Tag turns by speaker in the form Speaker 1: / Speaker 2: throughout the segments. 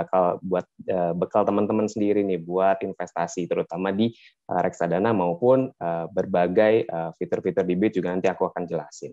Speaker 1: bakal buat uh, bekal teman-teman sendiri nih buat investasi terutama di uh, reksadana maupun uh, berbagai fitur fitur-fitur di BIT juga nanti aku akan jelasin.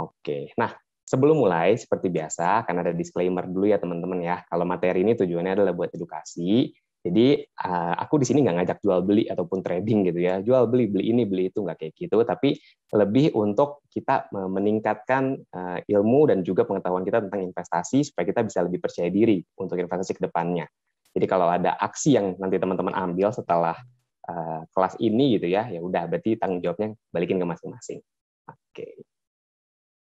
Speaker 1: Oke. Nah, Sebelum mulai, seperti biasa, akan ada disclaimer dulu ya teman-teman ya. Kalau materi ini tujuannya adalah buat edukasi, jadi eh, aku di sini nggak ngajak jual beli ataupun trading gitu ya, jual beli beli ini beli itu nggak kayak gitu, tapi lebih untuk kita meningkatkan eh, ilmu dan juga pengetahuan kita tentang investasi supaya kita bisa lebih percaya diri untuk investasi ke depannya. Jadi kalau ada aksi yang nanti teman-teman ambil setelah eh, kelas ini gitu ya, ya udah berarti tanggung jawabnya balikin ke masing-masing. Oke.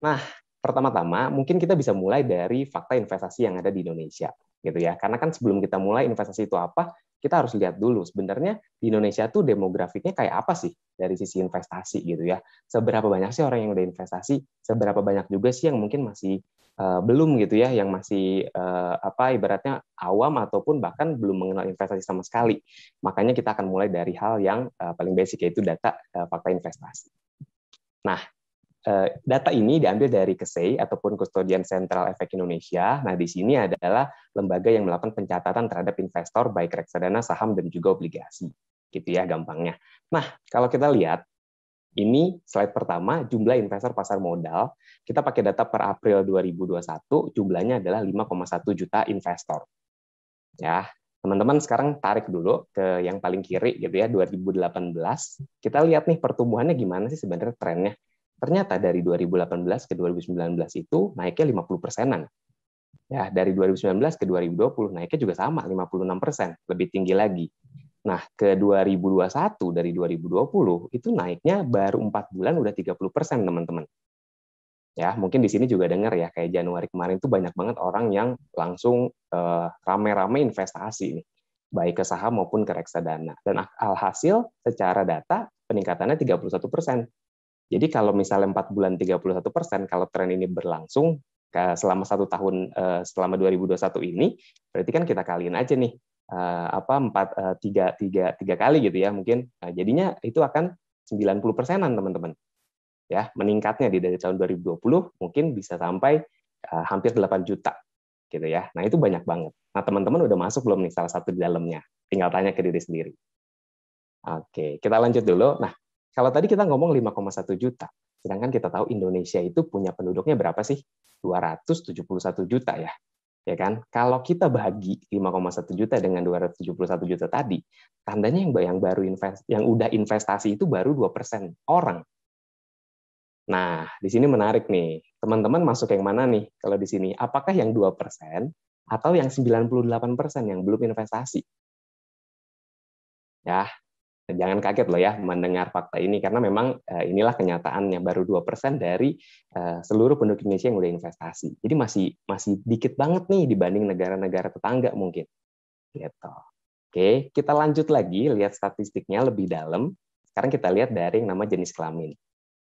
Speaker 1: Nah, pertama-tama mungkin kita bisa mulai dari fakta investasi yang ada di Indonesia gitu ya. Karena kan sebelum kita mulai investasi itu apa, kita harus lihat dulu sebenarnya di Indonesia tuh demografiknya kayak apa sih dari sisi investasi gitu ya. Seberapa banyak sih orang yang udah investasi, seberapa banyak juga sih yang mungkin masih uh, belum gitu ya, yang masih uh, apa ibaratnya awam ataupun bahkan belum mengenal investasi sama sekali. Makanya kita akan mulai dari hal yang uh, paling basic yaitu data uh, fakta investasi. Nah, Eh, data ini diambil dari KSEI ataupun Kustodian Central Efek Indonesia. Nah, di sini adalah lembaga yang melakukan pencatatan terhadap investor baik reksadana, saham dan juga obligasi. Gitu ya gampangnya. Nah, kalau kita lihat ini slide pertama jumlah investor pasar modal. Kita pakai data per April 2021 jumlahnya adalah 5,1 juta investor. Ya, teman-teman sekarang tarik dulu ke yang paling kiri gitu ya 2018. Kita lihat nih pertumbuhannya gimana sih sebenarnya trennya. Ternyata dari 2018 ke 2019 itu naiknya 50 persenan. Ya, dari 2019 ke 2020 naiknya juga sama, 56 persen, lebih tinggi lagi. Nah, ke 2021 dari 2020 itu naiknya baru 4 bulan udah 30 persen, teman-teman. Ya, mungkin di sini juga dengar ya, kayak Januari kemarin itu banyak banget orang yang langsung eh, rame-rame eh, investasi nih, baik ke saham maupun ke reksadana. Dan alhasil secara data peningkatannya 31 persen jadi kalau misalnya 4 bulan 31 persen, kalau tren ini berlangsung selama satu tahun eh, selama 2021 ini, berarti kan kita kaliin aja nih eh, apa empat eh, tiga tiga tiga kali gitu ya mungkin. Nah, jadinya itu akan 90 persenan teman-teman. Ya meningkatnya di dari tahun 2020 mungkin bisa sampai hampir 8 juta gitu ya. Nah itu banyak banget. Nah teman-teman udah masuk belum nih salah satu di dalamnya? Tinggal tanya ke diri sendiri. Oke, kita lanjut dulu. Nah, kalau tadi kita ngomong 5,1 juta, sedangkan kita tahu Indonesia itu punya penduduknya berapa sih? 271 juta ya. Ya kan? Kalau kita bagi 5,1 juta dengan 271 juta tadi, tandanya yang yang baru invest yang udah investasi itu baru 2% orang. Nah, di sini menarik nih. Teman-teman masuk yang mana nih kalau di sini? Apakah yang 2% atau yang 98% yang belum investasi? Ya, jangan kaget loh ya mendengar fakta ini karena memang eh, inilah kenyataan yang baru 2% dari eh, seluruh penduduk Indonesia yang udah investasi. Jadi masih masih dikit banget nih dibanding negara-negara tetangga mungkin. Gitu. Oke, kita lanjut lagi lihat statistiknya lebih dalam. Sekarang kita lihat dari yang nama jenis kelamin.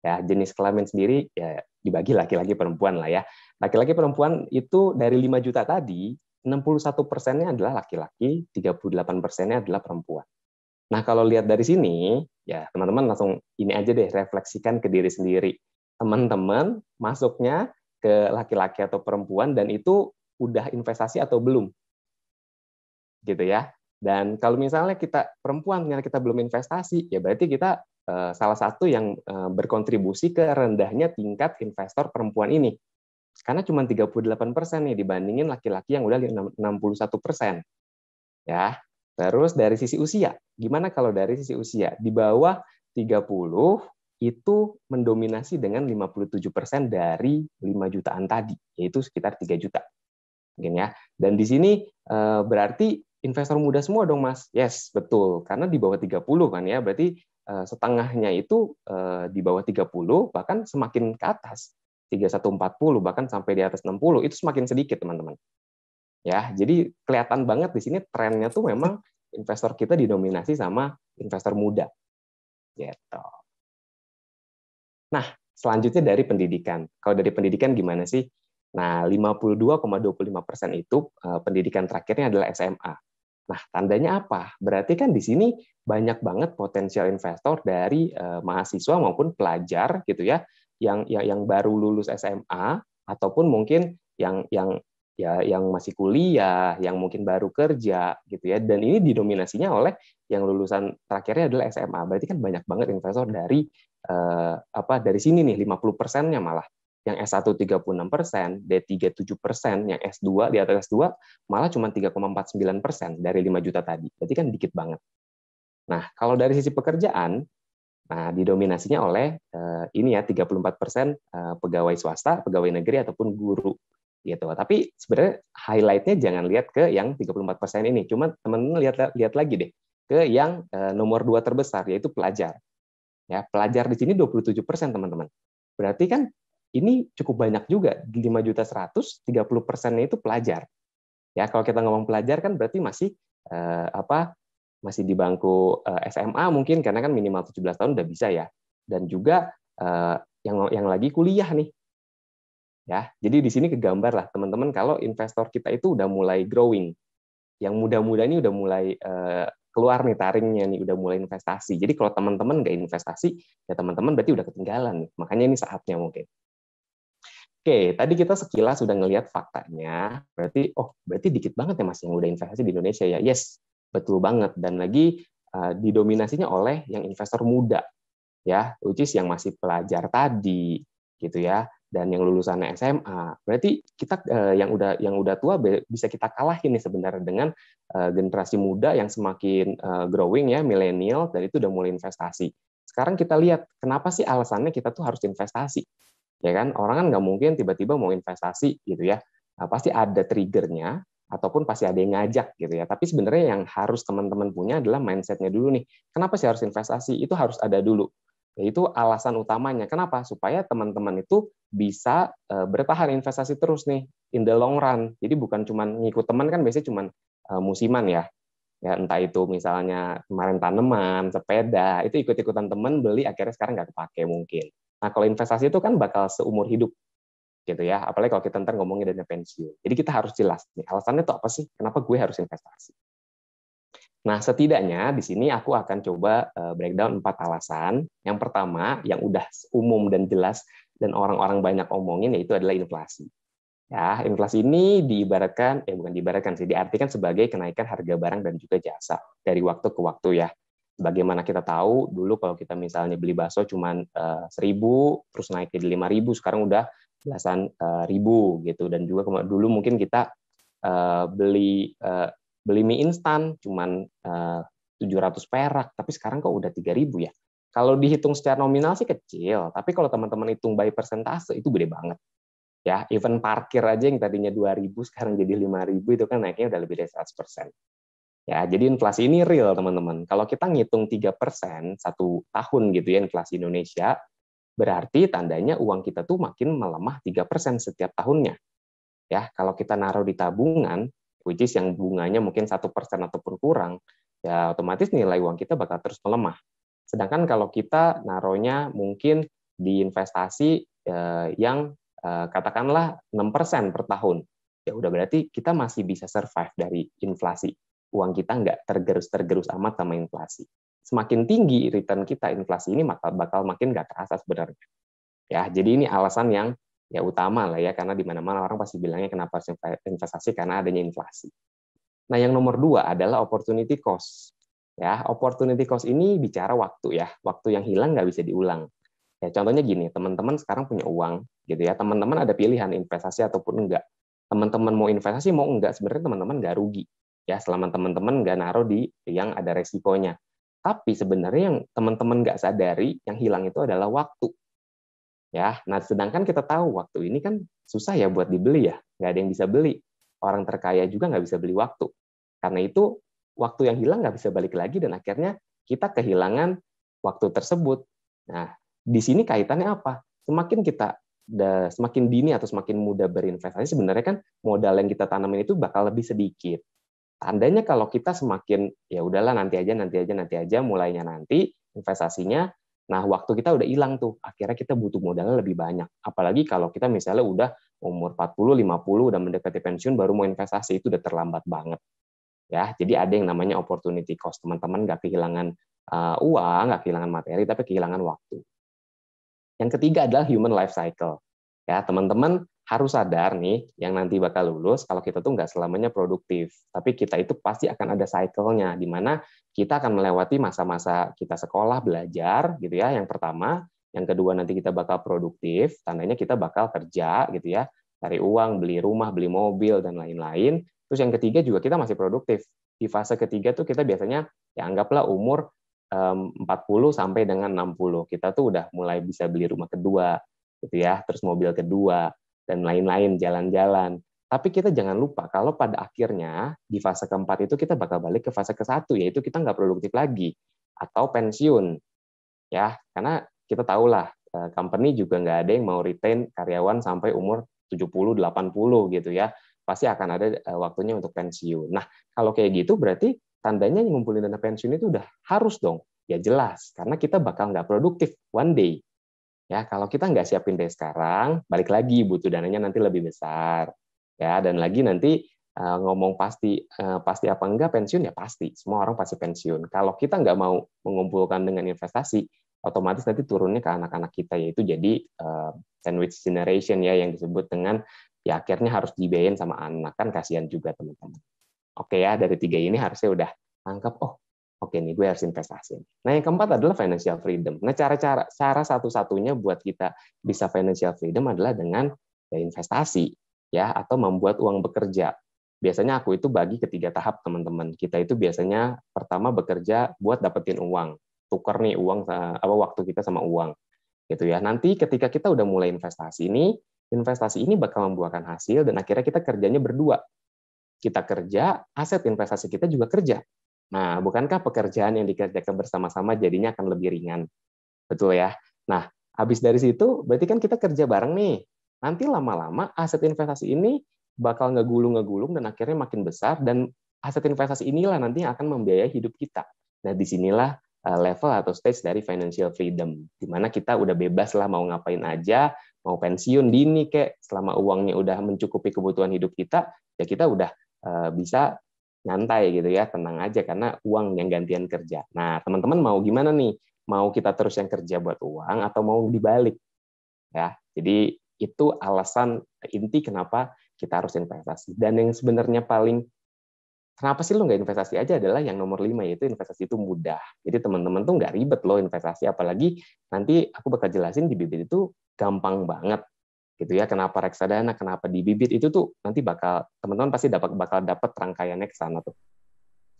Speaker 1: Ya, jenis kelamin sendiri ya dibagi laki-laki perempuan lah ya. Laki-laki perempuan itu dari 5 juta tadi, 61 persennya adalah laki-laki, 38 persennya adalah perempuan. Nah, kalau lihat dari sini, ya teman-teman langsung ini aja deh, refleksikan ke diri sendiri. Teman-teman masuknya ke laki-laki atau perempuan dan itu udah investasi atau belum? Gitu ya. Dan kalau misalnya kita perempuan, misalnya kita belum investasi, ya berarti kita eh, salah satu yang eh, berkontribusi ke rendahnya tingkat investor perempuan ini. Karena cuma 38% nih dibandingin laki-laki yang udah 61%. Ya, Terus dari sisi usia, gimana kalau dari sisi usia? Di bawah 30 itu mendominasi dengan 57% dari 5 jutaan tadi, yaitu sekitar 3 juta. Mungkin ya. Dan di sini eh, berarti investor muda semua dong, Mas. Yes, betul. Karena di bawah 30 kan ya, berarti eh, setengahnya itu eh, di bawah 30, bahkan semakin ke atas 3140 bahkan sampai di atas 60 itu semakin sedikit, teman-teman ya jadi kelihatan banget di sini trennya tuh memang investor kita didominasi sama investor muda gitu nah selanjutnya dari pendidikan kalau dari pendidikan gimana sih nah 52,25 persen itu eh, pendidikan terakhirnya adalah SMA nah tandanya apa berarti kan di sini banyak banget potensial investor dari eh, mahasiswa maupun pelajar gitu ya yang, yang yang baru lulus SMA ataupun mungkin yang yang ya yang masih kuliah, yang mungkin baru kerja gitu ya. Dan ini didominasinya oleh yang lulusan terakhirnya adalah SMA. Berarti kan banyak banget investor dari eh, apa dari sini nih 50 persennya malah yang S1 36 persen, D3 7 persen, yang S2 di atas S2 malah cuma 3,49 persen dari 5 juta tadi. Berarti kan dikit banget. Nah, kalau dari sisi pekerjaan, nah didominasinya oleh eh, ini ya 34 persen eh, pegawai swasta, pegawai negeri ataupun guru gitu. Tapi sebenarnya highlightnya jangan lihat ke yang 34% persen ini. Cuma teman-teman lihat lihat lagi deh ke yang eh, nomor dua terbesar yaitu pelajar. Ya, pelajar di sini 27% persen teman-teman. Berarti kan ini cukup banyak juga 5 juta 100 30 persennya itu pelajar ya kalau kita ngomong pelajar kan berarti masih eh, apa masih di bangku eh, SMA mungkin karena kan minimal 17 tahun udah bisa ya dan juga eh, yang yang lagi kuliah nih Ya, jadi di sini kegambar lah teman-teman kalau investor kita itu udah mulai growing. Yang muda-muda ini udah mulai eh, keluar nih taringnya nih udah mulai investasi. Jadi kalau teman-teman nggak investasi, ya teman-teman berarti udah ketinggalan nih. Makanya ini saatnya mungkin. Oke, tadi kita sekilas sudah ngelihat faktanya. Berarti oh, berarti dikit banget ya Mas yang udah investasi di Indonesia ya. Yes, betul banget dan lagi uh, didominasinya oleh yang investor muda ya, which is yang masih pelajar tadi gitu ya dan yang lulusan SMA. Berarti kita eh, yang udah yang udah tua bisa kita kalahin nih sebenarnya dengan eh, generasi muda yang semakin eh, growing ya, milenial dan itu udah mulai investasi. Sekarang kita lihat kenapa sih alasannya kita tuh harus investasi? Ya kan, orang kan nggak mungkin tiba-tiba mau investasi gitu ya. Nah, pasti ada triggernya ataupun pasti ada yang ngajak gitu ya. Tapi sebenarnya yang harus teman-teman punya adalah mindsetnya dulu nih. Kenapa sih harus investasi? Itu harus ada dulu Ya, itu alasan utamanya. Kenapa? Supaya teman-teman itu bisa eh, bertahan investasi terus nih in the long run. Jadi bukan cuma ngikut teman kan biasanya cuma eh, musiman ya. Ya entah itu misalnya kemarin tanaman, sepeda, itu ikut-ikutan teman beli akhirnya sekarang nggak kepake mungkin. Nah, kalau investasi itu kan bakal seumur hidup gitu ya. Apalagi kalau kita ntar ngomongin dana pensiun. Jadi kita harus jelas nih alasannya itu apa sih? Kenapa gue harus investasi? Nah, setidaknya di sini aku akan coba eh, breakdown empat alasan. Yang pertama, yang udah umum dan jelas dan orang-orang banyak omongin yaitu adalah inflasi. Ya, inflasi ini diibaratkan, eh bukan diibaratkan sih, diartikan sebagai kenaikan harga barang dan juga jasa dari waktu ke waktu ya. Bagaimana kita tahu dulu kalau kita misalnya beli bakso cuma eh, seribu, terus naik jadi lima ribu, sekarang udah belasan eh, ribu gitu. Dan juga dulu mungkin kita beli beli mie instan cuman eh, uh, 700 perak, tapi sekarang kok udah 3000 ya. Kalau dihitung secara nominal sih kecil, tapi kalau teman-teman hitung by persentase itu gede banget. Ya, even parkir aja yang tadinya 2000 sekarang jadi 5000 itu kan naiknya udah lebih dari 100%. Ya, jadi inflasi ini real, teman-teman. Kalau kita ngitung 3% satu tahun gitu ya inflasi Indonesia, berarti tandanya uang kita tuh makin melemah 3% setiap tahunnya. Ya, kalau kita naruh di tabungan, which is yang bunganya mungkin satu persen ataupun kurang, ya otomatis nilai uang kita bakal terus melemah. Sedangkan kalau kita naruhnya mungkin di investasi eh, yang eh, katakanlah 6% per tahun, ya udah berarti kita masih bisa survive dari inflasi. Uang kita nggak tergerus-tergerus amat sama inflasi. Semakin tinggi return kita inflasi ini maka bakal makin nggak terasa sebenarnya. Ya, jadi ini alasan yang ya utama lah ya karena di mana-mana orang pasti bilangnya kenapa investasi karena adanya inflasi. Nah, yang nomor dua adalah opportunity cost. Ya, opportunity cost ini bicara waktu ya, waktu yang hilang nggak bisa diulang. Ya, contohnya gini, teman-teman sekarang punya uang, gitu ya. Teman-teman ada pilihan investasi ataupun enggak. Teman-teman mau investasi mau enggak, sebenarnya teman-teman nggak rugi. Ya, selama teman-teman nggak naruh di yang ada resikonya. Tapi sebenarnya yang teman-teman nggak sadari, yang hilang itu adalah waktu ya nah sedangkan kita tahu waktu ini kan susah ya buat dibeli ya nggak ada yang bisa beli orang terkaya juga nggak bisa beli waktu karena itu waktu yang hilang nggak bisa balik lagi dan akhirnya kita kehilangan waktu tersebut nah di sini kaitannya apa semakin kita semakin dini atau semakin muda berinvestasi sebenarnya kan modal yang kita tanamin itu bakal lebih sedikit tandanya kalau kita semakin ya udahlah nanti aja nanti aja nanti aja mulainya nanti investasinya Nah, waktu kita udah hilang tuh. Akhirnya kita butuh modalnya lebih banyak. Apalagi kalau kita misalnya udah umur 40, 50, udah mendekati pensiun, baru mau investasi, itu udah terlambat banget. Ya, jadi ada yang namanya opportunity cost. Teman-teman nggak kehilangan uh, uang, nggak kehilangan materi, tapi kehilangan waktu. Yang ketiga adalah human life cycle. Ya, teman-teman harus sadar nih yang nanti bakal lulus kalau kita tuh nggak selamanya produktif tapi kita itu pasti akan ada cyclenya nya di mana kita akan melewati masa-masa kita sekolah belajar gitu ya yang pertama yang kedua nanti kita bakal produktif tandanya kita bakal kerja gitu ya cari uang beli rumah beli mobil dan lain-lain terus yang ketiga juga kita masih produktif di fase ketiga tuh kita biasanya ya anggaplah umur 40 sampai dengan 60 kita tuh udah mulai bisa beli rumah kedua gitu ya terus mobil kedua dan lain-lain, jalan-jalan. Tapi kita jangan lupa kalau pada akhirnya di fase keempat itu kita bakal balik ke fase ke satu, yaitu kita nggak produktif lagi atau pensiun, ya karena kita tahu lah, eh, company juga nggak ada yang mau retain karyawan sampai umur 70, 80 gitu ya. Pasti akan ada eh, waktunya untuk pensiun. Nah, kalau kayak gitu berarti tandanya ngumpulin dana pensiun itu udah harus dong. Ya jelas, karena kita bakal nggak produktif one day. Ya, kalau kita nggak siapin dari sekarang, balik lagi butuh dananya nanti lebih besar. Ya, dan lagi nanti eh, ngomong pasti eh, pasti apa enggak pensiun ya pasti. Semua orang pasti pensiun. Kalau kita nggak mau mengumpulkan dengan investasi, otomatis nanti turunnya ke anak-anak kita yaitu jadi eh, sandwich generation ya yang disebut dengan ya akhirnya harus dibayar sama anak kan kasihan juga teman-teman. Oke ya dari tiga ini harusnya udah tangkap oh oke nih gue harus investasi. Nah yang keempat adalah financial freedom. Nah cara-cara cara satu-satunya buat kita bisa financial freedom adalah dengan ya investasi ya atau membuat uang bekerja. Biasanya aku itu bagi ketiga tahap teman-teman. Kita itu biasanya pertama bekerja buat dapetin uang, tukar nih uang eh, apa waktu kita sama uang gitu ya. Nanti ketika kita udah mulai investasi ini, investasi ini bakal membuahkan hasil dan akhirnya kita kerjanya berdua. Kita kerja, aset investasi kita juga kerja Nah, bukankah pekerjaan yang dikerjakan bersama-sama jadinya akan lebih ringan? Betul ya? Nah, habis dari situ, berarti kan kita kerja bareng nih. Nanti lama-lama aset investasi ini bakal ngegulung-ngegulung dan akhirnya makin besar, dan aset investasi inilah nanti yang akan membiayai hidup kita. Nah, disinilah eh, level atau stage dari financial freedom, di mana kita udah bebas lah mau ngapain aja, mau pensiun dini kek, selama uangnya udah mencukupi kebutuhan hidup kita, ya kita udah eh, bisa nyantai gitu ya, tenang aja karena uang yang gantian kerja. Nah, teman-teman mau gimana nih? Mau kita terus yang kerja buat uang atau mau dibalik? Ya, jadi itu alasan inti kenapa kita harus investasi. Dan yang sebenarnya paling kenapa sih lo nggak investasi aja adalah yang nomor lima yaitu investasi itu mudah. Jadi teman-teman tuh nggak ribet loh investasi, apalagi nanti aku bakal jelasin di bibit itu gampang banget gitu ya kenapa reksadana kenapa di bibit itu tuh nanti bakal teman-teman pasti dapat bakal dapat rangkaiannya ke sana tuh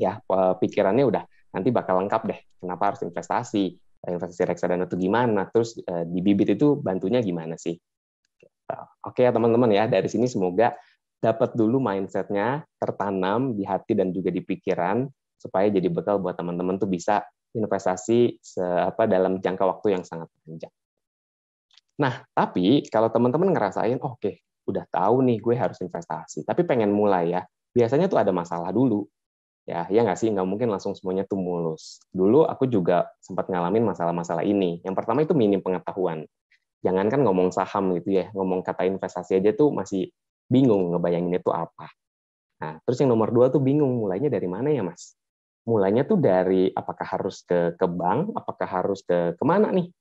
Speaker 1: ya pikirannya udah nanti bakal lengkap deh kenapa harus investasi investasi reksadana itu gimana terus eh, di bibit itu bantunya gimana sih oke ya teman-teman ya dari sini semoga dapat dulu mindsetnya tertanam di hati dan juga di pikiran supaya jadi bekal buat teman-teman tuh bisa investasi apa dalam jangka waktu yang sangat panjang Nah, tapi kalau teman-teman ngerasain, oh, oke, okay, udah tahu nih gue harus investasi, tapi pengen mulai ya, biasanya tuh ada masalah dulu. Ya, ya nggak sih, nggak mungkin langsung semuanya tuh mulus. Dulu aku juga sempat ngalamin masalah-masalah ini. Yang pertama itu minim pengetahuan. Jangankan ngomong saham gitu ya, ngomong kata investasi aja tuh masih bingung ngebayangin itu apa. Nah, terus yang nomor dua tuh bingung, mulainya dari mana ya mas? Mulainya tuh dari apakah harus ke, ke bank, apakah harus ke kemana nih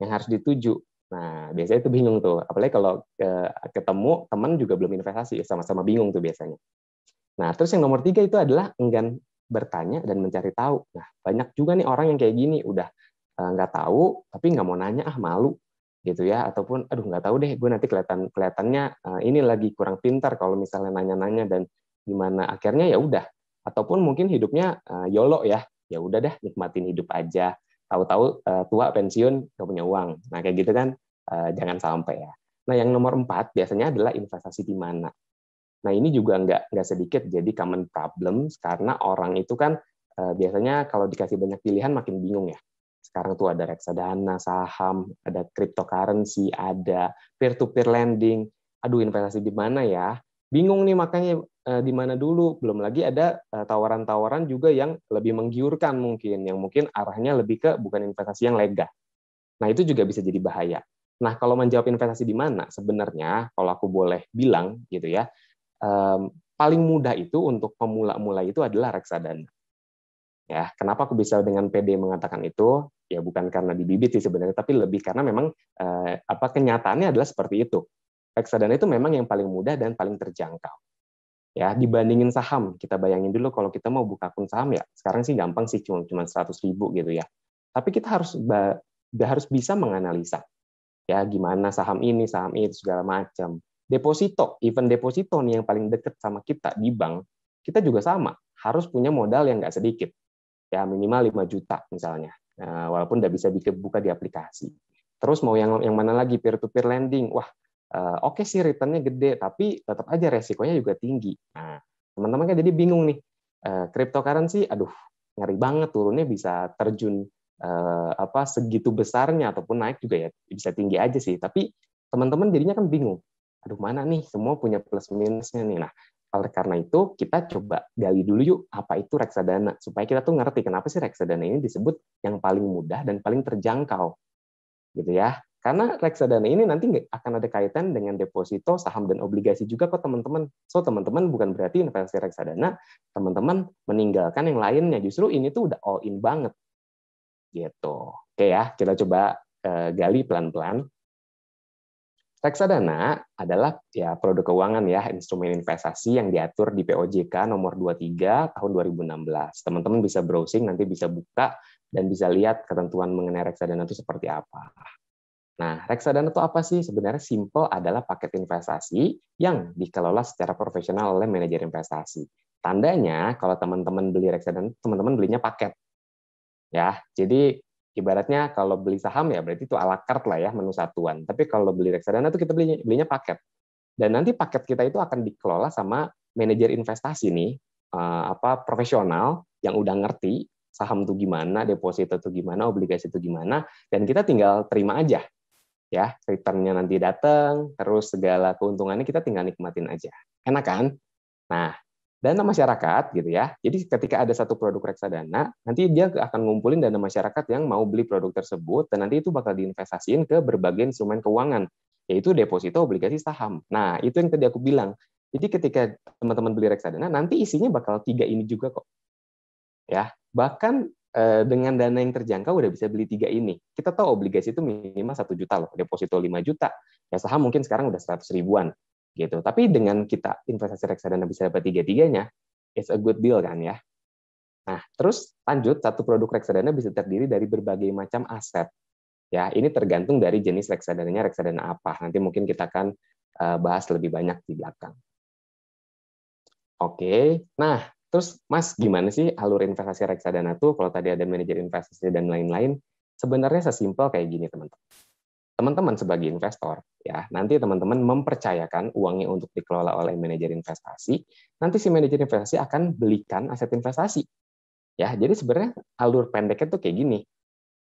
Speaker 1: yang harus dituju? Nah, biasanya itu bingung tuh. Apalagi kalau ketemu teman juga belum investasi, sama-sama bingung tuh biasanya. Nah, terus yang nomor tiga itu adalah enggan bertanya dan mencari tahu. Nah, banyak juga nih orang yang kayak gini, udah eh, nggak tahu, tapi nggak mau nanya, ah malu gitu ya ataupun aduh nggak tahu deh gue nanti kelihatan kelihatannya eh, ini lagi kurang pintar kalau misalnya nanya-nanya dan gimana akhirnya ya udah ataupun mungkin hidupnya eh, yolo ya ya udah dah nikmatin hidup aja tahu-tahu uh, tua pensiun nggak punya uang. Nah kayak gitu kan uh, jangan sampai ya. Nah yang nomor empat biasanya adalah investasi di mana. Nah ini juga nggak nggak sedikit jadi common problem karena orang itu kan uh, biasanya kalau dikasih banyak pilihan makin bingung ya. Sekarang tuh ada reksadana, saham, ada cryptocurrency, ada peer-to-peer -peer lending. Aduh investasi di mana ya? Bingung nih makanya Eh, di mana dulu. Belum lagi ada eh, tawaran-tawaran juga yang lebih menggiurkan mungkin, yang mungkin arahnya lebih ke bukan investasi yang lega. Nah, itu juga bisa jadi bahaya. Nah, kalau menjawab investasi di mana, sebenarnya kalau aku boleh bilang gitu ya, paling mudah itu untuk pemula-mula itu adalah reksadana. Ya, kenapa aku bisa dengan PD mengatakan itu? Ya bukan karena dibibit sih sebenarnya, tapi lebih karena memang eh, apa kenyataannya adalah seperti itu. Reksadana itu memang yang paling mudah dan paling terjangkau ya dibandingin saham kita bayangin dulu kalau kita mau buka akun saham ya sekarang sih gampang sih cuma cuma seratus ribu gitu ya tapi kita harus harus bisa menganalisa ya gimana saham ini saham itu segala macam deposito even deposito nih yang paling deket sama kita di bank kita juga sama harus punya modal yang nggak sedikit ya minimal 5 juta misalnya nah, walaupun udah bisa buka di aplikasi terus mau yang yang mana lagi peer to peer lending wah Eh, oke okay sih returnnya gede, tapi tetap aja resikonya juga tinggi. Nah, teman-teman kan jadi bingung nih, eh, cryptocurrency, aduh ngeri banget turunnya bisa terjun eh, apa segitu besarnya ataupun naik juga ya bisa tinggi aja sih. Tapi teman-teman jadinya kan bingung, aduh mana nih semua punya plus minusnya nih. Nah, oleh karena itu kita coba gali dulu yuk apa itu reksadana supaya kita tuh ngerti kenapa sih reksadana ini disebut yang paling mudah dan paling terjangkau gitu ya. Karena reksadana ini nanti akan ada kaitan dengan deposito, saham, dan obligasi juga kok teman-teman. So, teman-teman bukan berarti investasi reksadana, teman-teman meninggalkan yang lainnya. Justru ini tuh udah all in banget. Gitu. Oke ya, kita coba eh, gali pelan-pelan. Reksadana adalah ya produk keuangan ya, instrumen investasi yang diatur di POJK nomor 23 tahun 2016. Teman-teman bisa browsing nanti bisa buka dan bisa lihat ketentuan mengenai reksadana itu seperti apa. Nah, reksadana itu apa sih? Sebenarnya simple adalah paket investasi yang dikelola secara profesional oleh manajer investasi. Tandanya kalau teman-teman beli reksadana, teman-teman belinya paket. Ya, jadi ibaratnya kalau beli saham ya berarti itu ala carte lah ya menu satuan. Tapi kalau beli reksadana itu kita belinya, belinya paket. Dan nanti paket kita itu akan dikelola sama manajer investasi nih eh, apa profesional yang udah ngerti saham itu gimana, deposito itu gimana, obligasi itu gimana, dan kita tinggal terima aja ya returnnya nanti datang terus segala keuntungannya kita tinggal nikmatin aja enak kan nah dana masyarakat gitu ya jadi ketika ada satu produk reksadana nanti dia akan ngumpulin dana masyarakat yang mau beli produk tersebut dan nanti itu bakal diinvestasiin ke berbagai instrumen keuangan yaitu deposito obligasi saham nah itu yang tadi aku bilang jadi ketika teman-teman beli reksadana nanti isinya bakal tiga ini juga kok ya bahkan Eh, dengan dana yang terjangkau udah bisa beli tiga ini. Kita tahu obligasi itu minimal satu juta loh, deposito 5 juta, ya saham mungkin sekarang udah seratus ribuan gitu. Tapi dengan kita investasi reksadana bisa dapat tiga-tiganya, it's a good deal kan ya. Nah, terus lanjut satu produk reksadana bisa terdiri dari berbagai macam aset. Ya, ini tergantung dari jenis reksadananya reksadana apa. Nanti mungkin kita akan eh, bahas lebih banyak di belakang. Oke, nah Terus Mas, gimana sih alur investasi reksadana tuh kalau tadi ada manajer investasi dan lain-lain? Sebenarnya sesimpel kayak gini, teman-teman. Teman-teman sebagai investor, ya nanti teman-teman mempercayakan uangnya untuk dikelola oleh manajer investasi, nanti si manajer investasi akan belikan aset investasi. Ya, jadi sebenarnya alur pendeknya tuh kayak gini.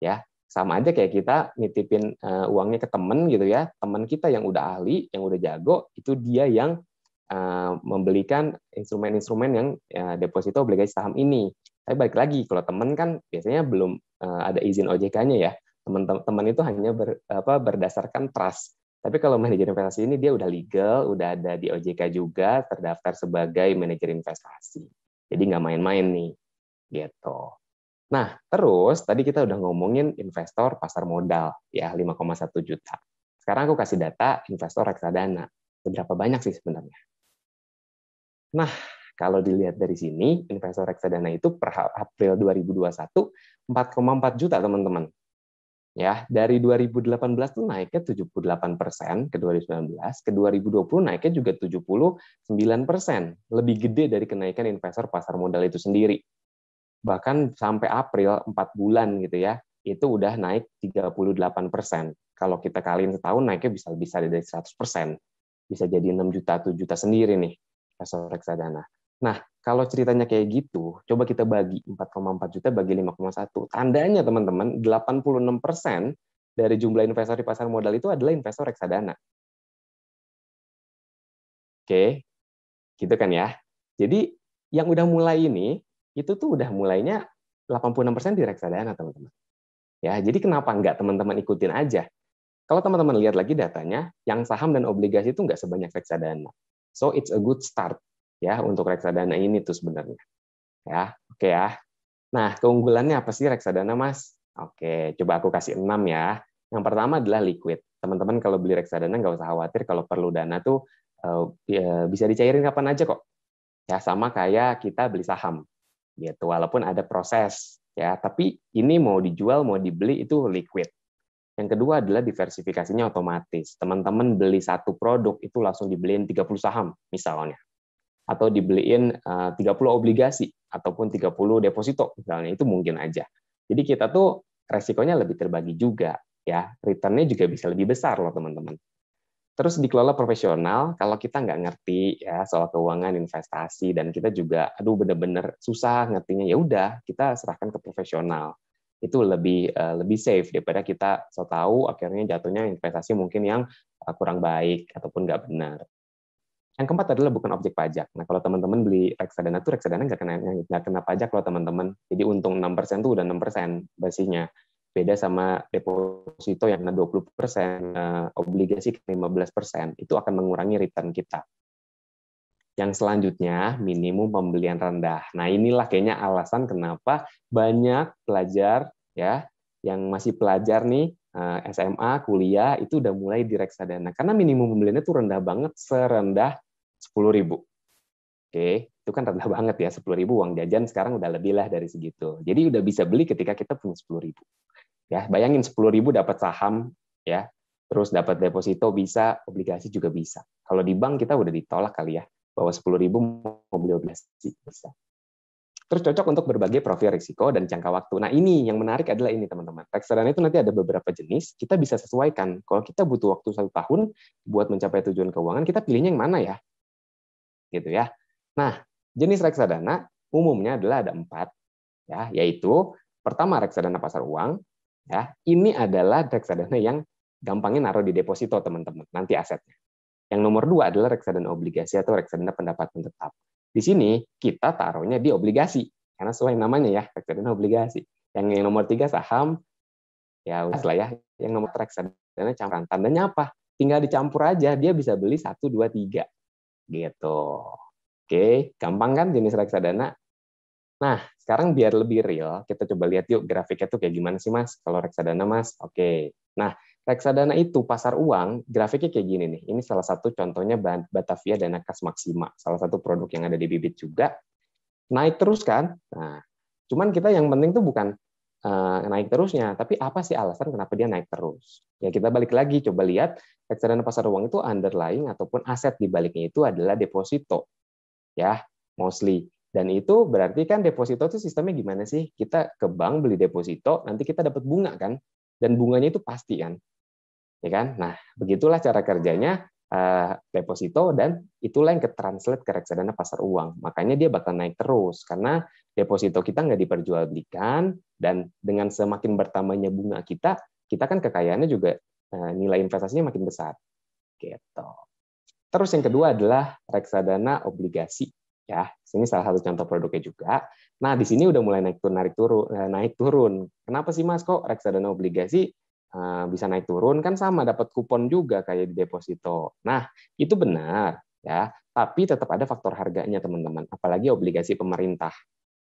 Speaker 1: Ya, sama aja kayak kita nitipin eh, uangnya ke temen gitu ya teman kita yang udah ahli yang udah jago itu dia yang Eh, membelikan instrumen-instrumen yang ya, deposito obligasi saham ini. Tapi balik lagi, kalau teman kan biasanya belum eh, ada izin OJK-nya ya. Teman-teman itu hanya ber, apa, berdasarkan trust. Tapi kalau manajer investasi ini dia udah legal, udah ada di OJK juga, terdaftar sebagai manajer investasi. Jadi nggak main-main nih, gitu. Nah, terus tadi kita udah ngomongin investor pasar modal, ya 5,1 juta. Sekarang aku kasih data investor reksadana. Seberapa banyak sih sebenarnya? Nah, kalau dilihat dari sini, investor reksadana itu per April 2021 4,4 juta teman-teman. Ya, dari 2018 tuh naiknya 78 persen ke 2019, ke 2020 naiknya juga 79 persen, lebih gede dari kenaikan investor pasar modal itu sendiri. Bahkan sampai April 4 bulan gitu ya, itu udah naik 38 persen. Kalau kita kaliin setahun naiknya bisa bisa dari 100 persen, bisa jadi 6 juta 7 juta sendiri nih investor reksadana. Nah, kalau ceritanya kayak gitu, coba kita bagi 4,4 juta bagi 5,1. Tandanya teman-teman, 86% dari jumlah investor di pasar modal itu adalah investor reksadana. Oke, gitu kan ya. Jadi yang udah mulai ini, itu tuh udah mulainya 86% di reksadana, teman-teman. Ya, jadi kenapa nggak teman-teman ikutin aja? Kalau teman-teman lihat lagi datanya, yang saham dan obligasi itu nggak sebanyak reksadana. So it's a good start ya untuk reksadana ini tuh sebenarnya. Ya, oke okay ya. Nah, keunggulannya apa sih reksadana, Mas? Oke, okay, coba aku kasih 6 ya. Yang pertama adalah liquid. Teman-teman kalau beli reksadana nggak usah khawatir kalau perlu dana tuh eh, ya, bisa dicairin kapan aja kok. Ya, sama kayak kita beli saham. Gitu, walaupun ada proses ya, tapi ini mau dijual, mau dibeli itu liquid yang kedua adalah diversifikasinya otomatis. Teman-teman beli satu produk itu langsung dibeliin 30 saham misalnya. Atau dibeliin 30 eh, obligasi ataupun 30 deposito misalnya itu mungkin aja. Jadi kita tuh resikonya lebih terbagi juga ya. Returnnya juga bisa lebih besar loh teman-teman. Terus dikelola profesional, kalau kita nggak ngerti ya soal keuangan, investasi, dan kita juga, aduh bener-bener susah ngertinya, ya udah kita serahkan ke profesional itu lebih eh, lebih safe daripada kita so tahu akhirnya jatuhnya investasi mungkin yang eh, kurang baik ataupun nggak benar. Yang keempat adalah bukan objek pajak. Nah, kalau teman-teman beli reksadana itu reksadana nggak kena nggak kena pajak loh teman-teman. Jadi untung 6% tuh udah 6% basisnya. Beda sama deposito yang 20%, eh, obligasi ke 15%, itu akan mengurangi return kita. Yang selanjutnya, minimum pembelian rendah. Nah, inilah kayaknya alasan kenapa banyak pelajar ya yang masih pelajar nih eh, SMA, kuliah itu udah mulai di reksadana karena minimum pembeliannya tuh rendah banget serendah 10.000. Oke, itu kan rendah banget ya 10.000 uang jajan sekarang udah lebih lah dari segitu. Jadi udah bisa beli ketika kita punya 10.000. Ya, bayangin 10.000 dapat saham ya, terus dapat deposito bisa, obligasi juga bisa. Kalau di bank kita udah ditolak kali ya bahwa 10.000 mau beli obligasi bisa. Terus cocok untuk berbagai profil risiko dan jangka waktu. Nah ini yang menarik adalah ini teman-teman. Reksadana itu nanti ada beberapa jenis, kita bisa sesuaikan. Kalau kita butuh waktu satu tahun buat mencapai tujuan keuangan, kita pilihnya yang mana ya? Gitu ya. Nah, jenis reksadana umumnya adalah ada empat, ya, yaitu pertama reksadana pasar uang, ya, ini adalah reksadana yang gampangnya naruh di deposito teman-teman nanti asetnya yang nomor dua adalah reksadana obligasi atau reksadana pendapatan tetap. Di sini kita taruhnya di obligasi karena sesuai namanya ya reksadana obligasi. Yang, yang nomor tiga saham, ya udah lah ya. Yang nomor reksadana campuran. Tandanya apa? Tinggal dicampur aja, dia bisa beli satu, dua, tiga, gitu. Oke, gampang kan jenis reksadana? Nah, sekarang biar lebih real, kita coba lihat yuk grafiknya tuh kayak gimana sih mas? Kalau reksadana mas, oke. Nah, Reksadana itu pasar uang, grafiknya kayak gini nih. Ini salah satu contohnya Batavia Dana Kas Maksima, salah satu produk yang ada di Bibit juga. Naik terus kan? Nah, cuman kita yang penting tuh bukan eh, naik terusnya, tapi apa sih alasan kenapa dia naik terus? Ya kita balik lagi coba lihat reksadana pasar uang itu underlying ataupun aset di baliknya itu adalah deposito. Ya, mostly. Dan itu berarti kan deposito itu sistemnya gimana sih? Kita ke bank beli deposito, nanti kita dapat bunga kan? dan bunganya itu pasti kan. Ya kan? Nah, begitulah cara kerjanya eh, deposito dan itulah yang ketranslate ke reksadana pasar uang. Makanya dia bakal naik terus karena deposito kita nggak diperjualbelikan dan dengan semakin bertambahnya bunga kita, kita kan kekayaannya juga eh, nilai investasinya makin besar. Gitu. Terus yang kedua adalah reksadana obligasi ya ini salah satu contoh produknya juga nah di sini udah mulai naik turun naik turun eh, naik turun kenapa sih mas kok reksadana obligasi eh, bisa naik turun kan sama dapat kupon juga kayak di deposito nah itu benar ya tapi tetap ada faktor harganya teman-teman apalagi obligasi pemerintah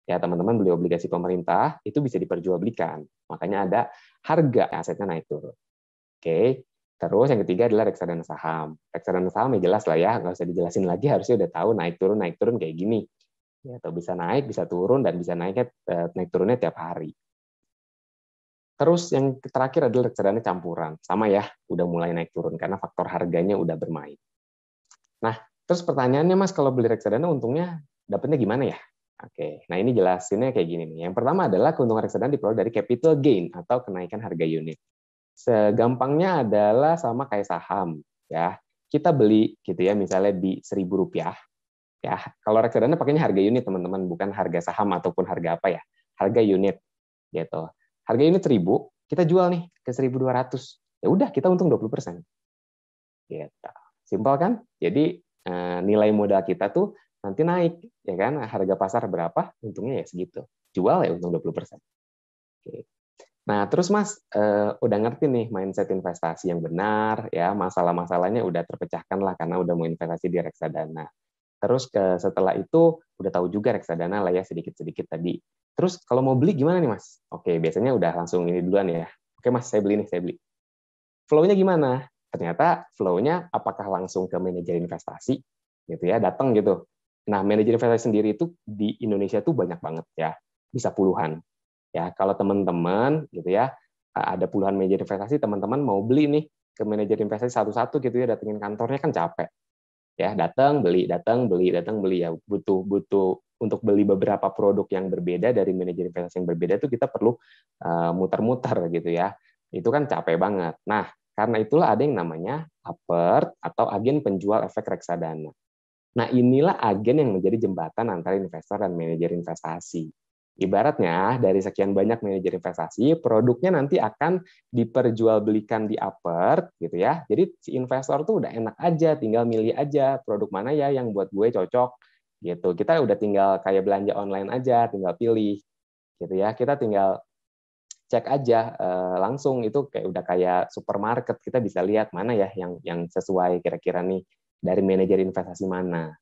Speaker 1: ya teman-teman beli obligasi pemerintah itu bisa diperjualbelikan makanya ada harga asetnya naik turun oke Terus yang ketiga adalah reksadana saham. Reksadana saham ya jelas lah ya, nggak usah dijelasin lagi, harusnya udah tahu naik turun naik turun kayak gini. Ya, atau bisa naik, bisa turun dan bisa naiknya eh, naik turunnya tiap hari. Terus yang terakhir adalah reksadana campuran. Sama ya, udah mulai naik turun karena faktor harganya udah bermain. Nah, terus pertanyaannya Mas kalau beli reksadana untungnya dapetnya gimana ya? Oke, nah ini jelasinnya kayak gini nih. Yang pertama adalah keuntungan reksadana diperoleh dari capital gain atau kenaikan harga unit. Segampangnya adalah sama kayak saham ya. Kita beli gitu ya misalnya di seribu rupiah ya. Kalau reksadana pakainya harga unit teman-teman bukan harga saham ataupun harga apa ya. Harga unit gitu. Harga unit seribu kita jual nih ke 1200. Ya udah kita untung 20%. Gitu. Simpel kan? Jadi eh, nilai modal kita tuh nanti naik ya kan harga pasar berapa untungnya ya segitu jual ya untung 20 persen gitu Nah, terus Mas, uh, udah ngerti nih mindset investasi yang benar, ya masalah-masalahnya udah terpecahkan lah karena udah mau investasi di reksadana. Terus ke, setelah itu udah tahu juga reksadana lah ya sedikit-sedikit tadi. Terus kalau mau beli gimana nih Mas? Oke, biasanya udah langsung ini duluan ya. Oke Mas, saya beli nih, saya beli. Flow-nya gimana? Ternyata flow-nya apakah langsung ke manajer investasi gitu ya, datang gitu. Nah, manajer investasi sendiri itu di Indonesia tuh banyak banget ya, bisa puluhan Ya, kalau teman-teman gitu ya, ada puluhan manajer investasi, teman-teman mau beli nih ke manajer investasi satu-satu gitu ya, datengin kantornya kan capek. Ya, datang beli, datang beli, datang beli ya butuh butuh untuk beli beberapa produk yang berbeda dari manajer investasi yang berbeda itu kita perlu e, muter-muter uh, gitu ya. Itu kan capek banget. Nah, karena itulah ada yang namanya apert atau agen penjual efek reksadana. Nah, inilah agen yang menjadi jembatan antara investor dan manajer investasi. Ibaratnya dari sekian banyak manajer investasi, produknya nanti akan diperjualbelikan di upper, gitu ya. Jadi si investor tuh udah enak aja, tinggal milih aja produk mana ya yang buat gue cocok gitu. Kita udah tinggal kayak belanja online aja, tinggal pilih gitu ya. Kita tinggal cek aja eh, langsung itu kayak udah kayak supermarket kita bisa lihat mana ya yang yang sesuai kira-kira nih dari manajer investasi mana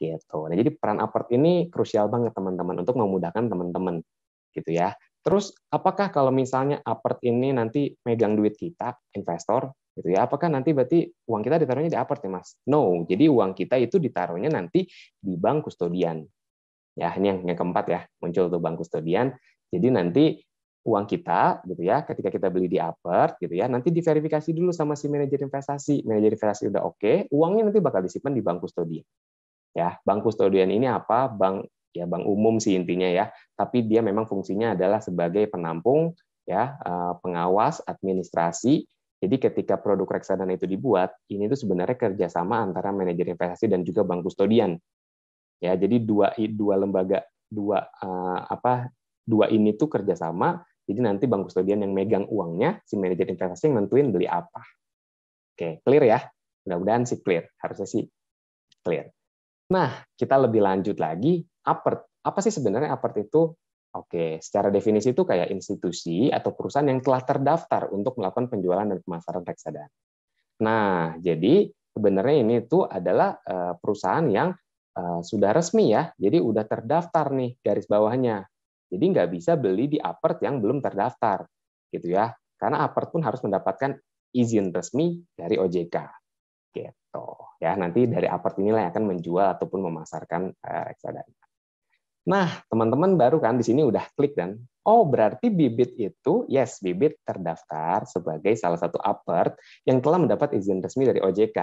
Speaker 1: gitu. Nah, jadi peran apart ini krusial banget teman-teman untuk memudahkan teman-teman gitu ya. Terus apakah kalau misalnya apart ini nanti megang duit kita investor gitu ya, apakah nanti berarti uang kita ditaruhnya di apart ya mas? No, jadi uang kita itu ditaruhnya nanti di bank kustodian. Ya ini yang, yang keempat ya muncul tuh bank kustodian. Jadi nanti uang kita gitu ya ketika kita beli di apart gitu ya nanti diverifikasi dulu sama si manajer investasi manajer investasi udah oke okay, uangnya nanti bakal disimpan di bank kustodian ya bank kustodian ini apa bank ya bank umum sih intinya ya tapi dia memang fungsinya adalah sebagai penampung ya eh, pengawas administrasi jadi ketika produk reksadana itu dibuat ini tuh sebenarnya kerjasama antara manajer investasi dan juga bank kustodian ya jadi dua dua lembaga dua eh, apa dua ini tuh kerjasama jadi nanti bank kustodian yang megang uangnya si manajer investasi yang nentuin beli apa oke clear ya mudah-mudahan sih clear harusnya sih clear Nah, kita lebih lanjut lagi, apert. Apa sih sebenarnya apart itu? Oke, secara definisi itu kayak institusi atau perusahaan yang telah terdaftar untuk melakukan penjualan dan pemasaran reksadana. Nah, jadi sebenarnya ini itu adalah eh, perusahaan yang eh, sudah resmi ya, jadi udah terdaftar nih garis bawahnya. Jadi nggak bisa beli di apert yang belum terdaftar, gitu ya. Karena apert pun harus mendapatkan izin resmi dari OJK gitu ya nanti dari apart inilah yang akan menjual ataupun memasarkan eh, reksadana nah teman-teman baru kan di sini udah klik dan oh berarti bibit itu yes bibit terdaftar sebagai salah satu apart yang telah mendapat izin resmi dari OJK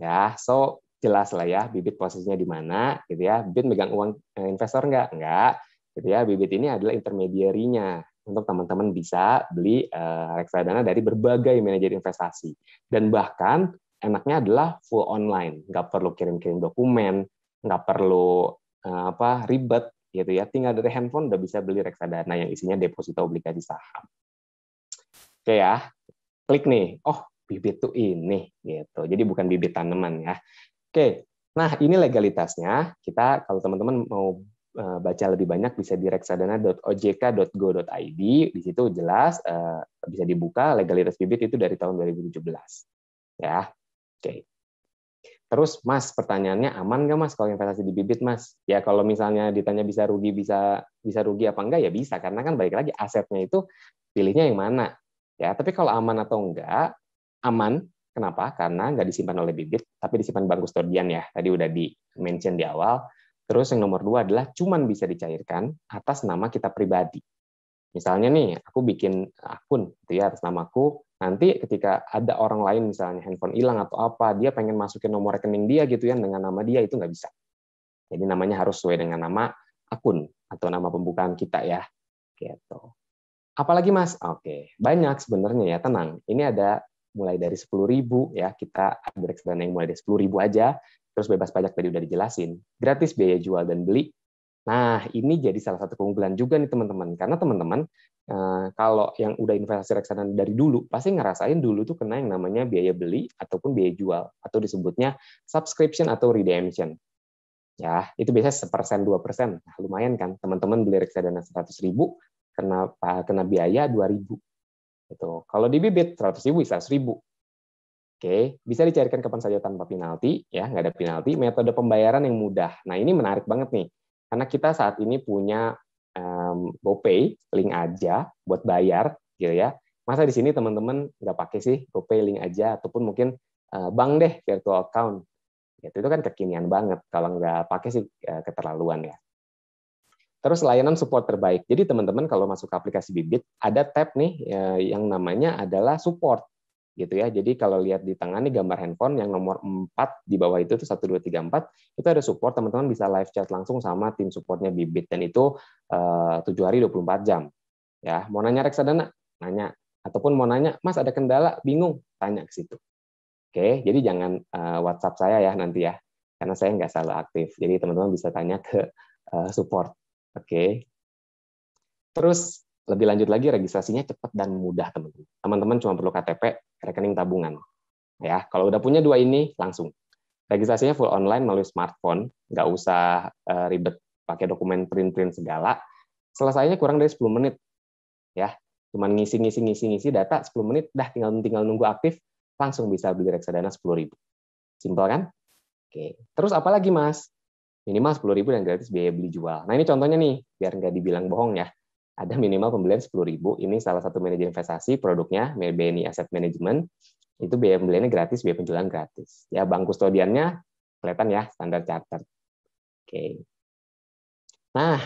Speaker 1: ya so jelas lah ya bibit posisinya di mana gitu ya bibit megang uang eh, investor enggak enggak gitu ya bibit ini adalah intermediarinya untuk teman-teman bisa beli eh, reksadana dari berbagai manajer investasi dan bahkan enaknya adalah full online, nggak perlu kirim-kirim dokumen, nggak perlu eh, apa ribet gitu ya. Tinggal dari handphone udah bisa beli reksadana yang isinya deposito obligasi saham. Oke ya, klik nih. Oh, bibit tuh ini gitu. Jadi bukan bibit tanaman ya. Oke. Nah, ini legalitasnya. Kita kalau teman-teman mau eh, baca lebih banyak bisa di reksadana.ojk.go.id. Di situ jelas eh, bisa dibuka legalitas bibit itu dari tahun 2017. Ya. Oke. Terus Mas, pertanyaannya aman nggak Mas kalau investasi di bibit Mas? Ya kalau misalnya ditanya bisa rugi bisa bisa rugi apa enggak ya bisa karena kan balik lagi asetnya itu pilihnya yang mana. Ya, tapi kalau aman atau enggak, aman. Kenapa? Karena nggak disimpan oleh bibit, tapi disimpan bank kustodian ya. Tadi udah di mention di awal. Terus yang nomor dua adalah cuman bisa dicairkan atas nama kita pribadi. Misalnya nih, aku bikin akun gitu ya atas namaku nanti ketika ada orang lain misalnya handphone hilang atau apa dia pengen masukin nomor rekening dia gitu ya dengan nama dia itu nggak bisa jadi namanya harus sesuai dengan nama akun atau nama pembukaan kita ya gitu apalagi mas oke banyak sebenarnya ya tenang ini ada mulai dari sepuluh ribu ya kita ada reksadana yang mulai dari sepuluh ribu aja terus bebas pajak tadi udah dijelasin gratis biaya jual dan beli Nah, ini jadi salah satu keunggulan juga nih teman-teman, karena teman-teman Nah, kalau yang udah investasi reksadana dari dulu pasti ngerasain dulu tuh kena yang namanya biaya beli ataupun biaya jual atau disebutnya subscription atau redemption. Ya, itu biasanya sepersen dua persen. Nah, lumayan kan, teman-teman beli reksadana seratus ribu kena kena biaya dua ribu. Itu kalau di bibit seratus ribu seratus ribu. Oke, bisa dicarikan kapan saja tanpa penalti, ya nggak ada penalti. Metode pembayaran yang mudah. Nah ini menarik banget nih, karena kita saat ini punya um, GoPay link aja buat bayar gitu ya. Masa di sini teman-teman nggak pakai sih GoPay link aja ataupun mungkin uh, bank deh virtual account. Gitu. Itu kan kekinian banget kalau nggak pakai sih uh, keterlaluan ya. Terus layanan support terbaik. Jadi teman-teman kalau masuk ke aplikasi Bibit ada tab nih eh, yang namanya adalah support gitu ya. Jadi kalau lihat di tangan nih gambar handphone yang nomor 4 di bawah itu tuh 1 2 3 4 itu ada support teman-teman bisa live chat langsung sama tim supportnya Bibit dan itu eh, tujuh hari 24 jam. Ya, mau nanya reksadana? Nanya ataupun mau nanya, "Mas ada kendala?" bingung, tanya ke situ. Oke, jadi jangan eh, WhatsApp saya ya nanti ya. Karena saya nggak selalu aktif. Jadi teman-teman bisa tanya ke eh, support. Oke. Terus lebih lanjut lagi registrasinya cepat dan mudah teman-teman. Teman-teman cuma perlu KTP, rekening tabungan. Ya, kalau udah punya dua ini langsung. Registrasinya full online melalui smartphone, nggak usah eh, ribet pakai dokumen print-print segala. Selesainya kurang dari 10 menit. Ya, cuman ngisi ngisi ngisi ngisi data 10 menit dah tinggal tinggal nunggu aktif langsung bisa beli reksadana 10.000. Simpel kan? Oke. Terus apa lagi, Mas? Minimal 10.000 dan gratis biaya beli jual. Nah, ini contohnya nih, biar nggak dibilang bohong ya ada minimal pembelian sepuluh 10.000. Ini salah satu manajer investasi produknya BNI Asset Management. Itu biaya pembeliannya gratis, biaya penjualan gratis. Ya bank kustodiannya kelihatan ya standar charter. Oke. Nah,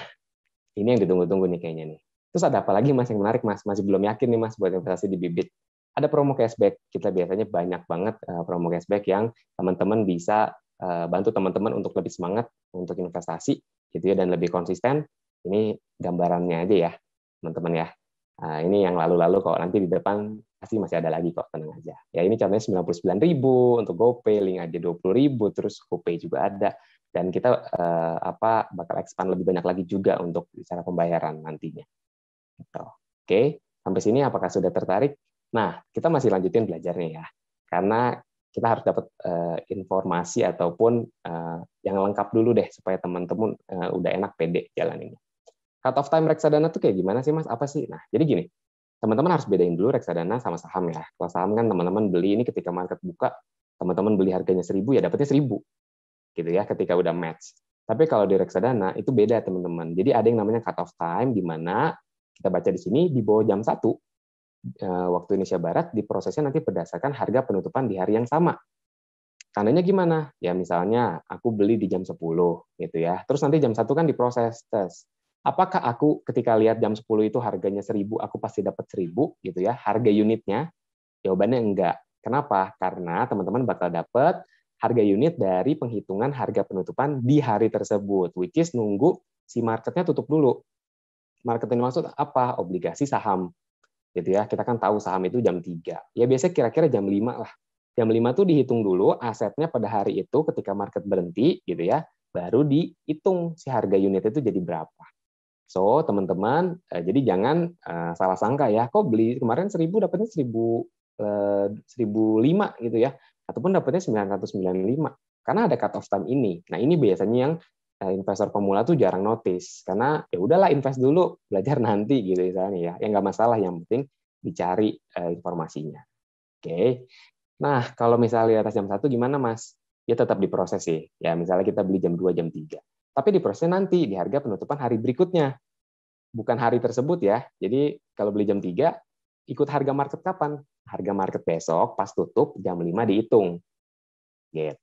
Speaker 1: ini yang ditunggu-tunggu nih kayaknya nih. Terus ada apa lagi Mas yang menarik Mas? Masih belum yakin nih Mas buat investasi di bibit. Ada promo cashback. Kita biasanya banyak banget eh, promo cashback yang teman-teman bisa eh, bantu teman-teman untuk lebih semangat untuk investasi gitu ya dan lebih konsisten. Ini gambarannya aja ya teman-teman ya. Nah, ini yang lalu-lalu kok, nanti di depan pasti masih ada lagi kok, tenang aja. Ya ini contohnya 99 ribu untuk GoPay, link aja 20 ribu, terus GoPay juga ada. Dan kita eh, apa bakal expand lebih banyak lagi juga untuk cara pembayaran nantinya. Gitu. Oke, sampai sini apakah sudah tertarik? Nah, kita masih lanjutin belajarnya ya. Karena kita harus dapat eh, informasi ataupun eh, yang lengkap dulu deh supaya teman-teman eh, udah enak pede jalan ini cut off time reksadana tuh kayak gimana sih mas? Apa sih? Nah, jadi gini, teman-teman harus bedain dulu reksadana sama saham ya. Kalau saham kan teman-teman beli ini ketika market buka, teman-teman beli harganya seribu ya dapatnya seribu, gitu ya. Ketika udah match. Tapi kalau di reksadana itu beda teman-teman. Jadi ada yang namanya cut off time di mana kita baca di sini di bawah jam satu eh, waktu Indonesia Barat diprosesnya nanti berdasarkan harga penutupan di hari yang sama. Tandanya gimana? Ya misalnya aku beli di jam 10 gitu ya. Terus nanti jam satu kan diproses tes apakah aku ketika lihat jam 10 itu harganya 1000, aku pasti dapat 1000 gitu ya, harga unitnya? Jawabannya enggak. Kenapa? Karena teman-teman bakal dapat harga unit dari penghitungan harga penutupan di hari tersebut, which is nunggu si marketnya tutup dulu. Market ini maksud apa? Obligasi saham. Gitu ya. Kita kan tahu saham itu jam 3. Ya biasanya kira-kira jam 5 lah. Jam 5 tuh dihitung dulu asetnya pada hari itu ketika market berhenti gitu ya, baru dihitung si harga unit itu jadi berapa. So, teman-teman, eh, jadi jangan eh, salah sangka ya, kok beli kemarin seribu dapatnya seribu eh, seribu lima gitu ya, ataupun dapatnya lima Karena ada cut off time ini. Nah, ini biasanya yang eh, investor pemula tuh jarang notice karena ya udahlah invest dulu belajar nanti gitu misalnya ya yang nggak masalah yang penting dicari uh, informasinya oke okay. nah kalau misalnya atas jam satu gimana mas ya tetap diproses sih ya misalnya kita beli jam 2 jam 3 tapi di diprosesnya nanti di harga penutupan hari berikutnya. Bukan hari tersebut ya. Jadi kalau beli jam 3, ikut harga market kapan? Harga market besok pas tutup jam 5 dihitung. Gitu.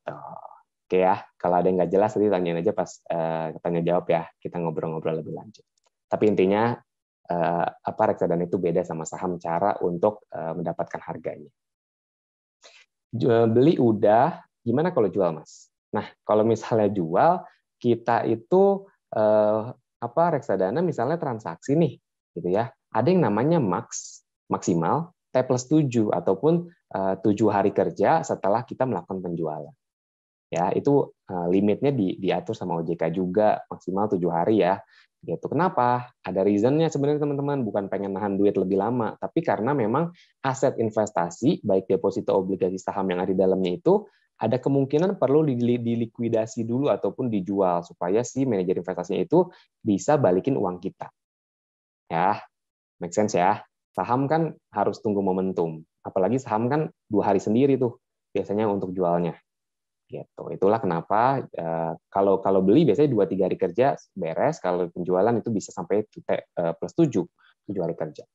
Speaker 1: Oke ya, kalau ada yang nggak jelas nanti tanyain aja pas uh, tanya jawab ya. Kita ngobrol-ngobrol lebih lanjut. Tapi intinya uh, apa reksadana itu beda sama saham cara untuk uh, mendapatkan harganya. Jual, beli udah, gimana kalau jual, Mas? Nah, kalau misalnya jual, kita itu eh, apa reksadana misalnya transaksi nih gitu ya ada yang namanya max maksimal T plus tujuh ataupun eh, tujuh hari kerja setelah kita melakukan penjualan ya itu eh, limitnya di, diatur sama OJK juga maksimal tujuh hari ya gitu kenapa ada reasonnya sebenarnya teman-teman bukan pengen nahan duit lebih lama tapi karena memang aset investasi baik deposito obligasi saham yang ada di dalamnya itu ada kemungkinan perlu dilikuidasi dulu ataupun dijual supaya si manajer investasinya itu bisa balikin uang kita. Ya, make sense ya. Saham kan harus tunggu momentum. Apalagi saham kan dua hari sendiri tuh biasanya untuk jualnya. Gitu. Itulah kenapa eh, kalau kalau beli biasanya dua tiga hari kerja beres. Kalau penjualan itu bisa sampai kita eh, plus tujuh tujuh hari kerja.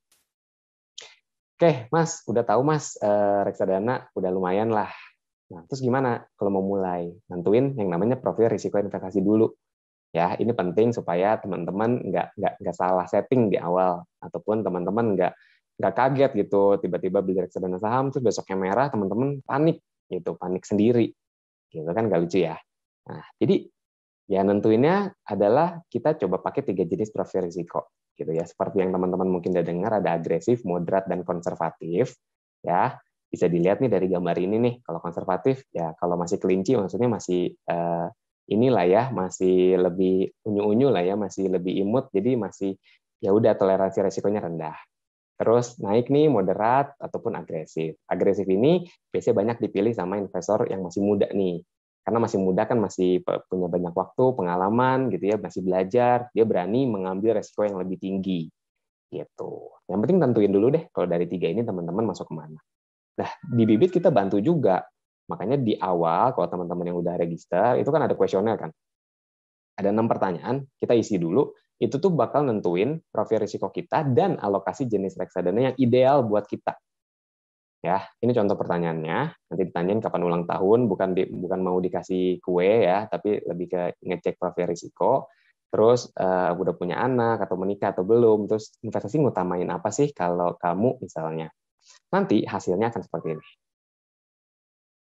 Speaker 1: Oke, Mas, udah tahu Mas eh, reksadana udah lumayan lah Nah, terus gimana kalau mau mulai? nentuin yang namanya profil risiko investasi dulu. Ya, ini penting supaya teman-teman nggak nggak nggak salah setting di awal ataupun teman-teman nggak nggak kaget gitu tiba-tiba beli reksadana saham terus besoknya merah teman-teman panik gitu panik sendiri gitu kan nggak lucu ya nah jadi ya nentuinnya adalah kita coba pakai tiga jenis profil risiko gitu ya seperti yang teman-teman mungkin udah dengar ada agresif moderat dan konservatif ya bisa dilihat nih dari gambar ini nih kalau konservatif ya kalau masih kelinci maksudnya masih uh, inilah ya masih lebih unyu-unyu lah ya masih lebih imut jadi masih ya udah toleransi resikonya rendah terus naik nih moderat ataupun agresif agresif ini biasanya banyak dipilih sama investor yang masih muda nih karena masih muda kan masih punya banyak waktu pengalaman gitu ya masih belajar dia berani mengambil resiko yang lebih tinggi gitu yang penting tentuin dulu deh kalau dari tiga ini teman-teman masuk kemana Nah, di Bibit kita bantu juga. Makanya di awal, kalau teman-teman yang udah register, itu kan ada kuesioner kan. Ada enam pertanyaan, kita isi dulu. Itu tuh bakal nentuin profil risiko kita dan alokasi jenis reksadana yang ideal buat kita. Ya, ini contoh pertanyaannya. Nanti ditanyain kapan ulang tahun, bukan di, bukan mau dikasih kue ya, tapi lebih ke ngecek profil risiko terus uh, udah punya anak atau menikah atau belum, terus investasi ngutamain apa sih kalau kamu misalnya nanti hasilnya akan seperti ini.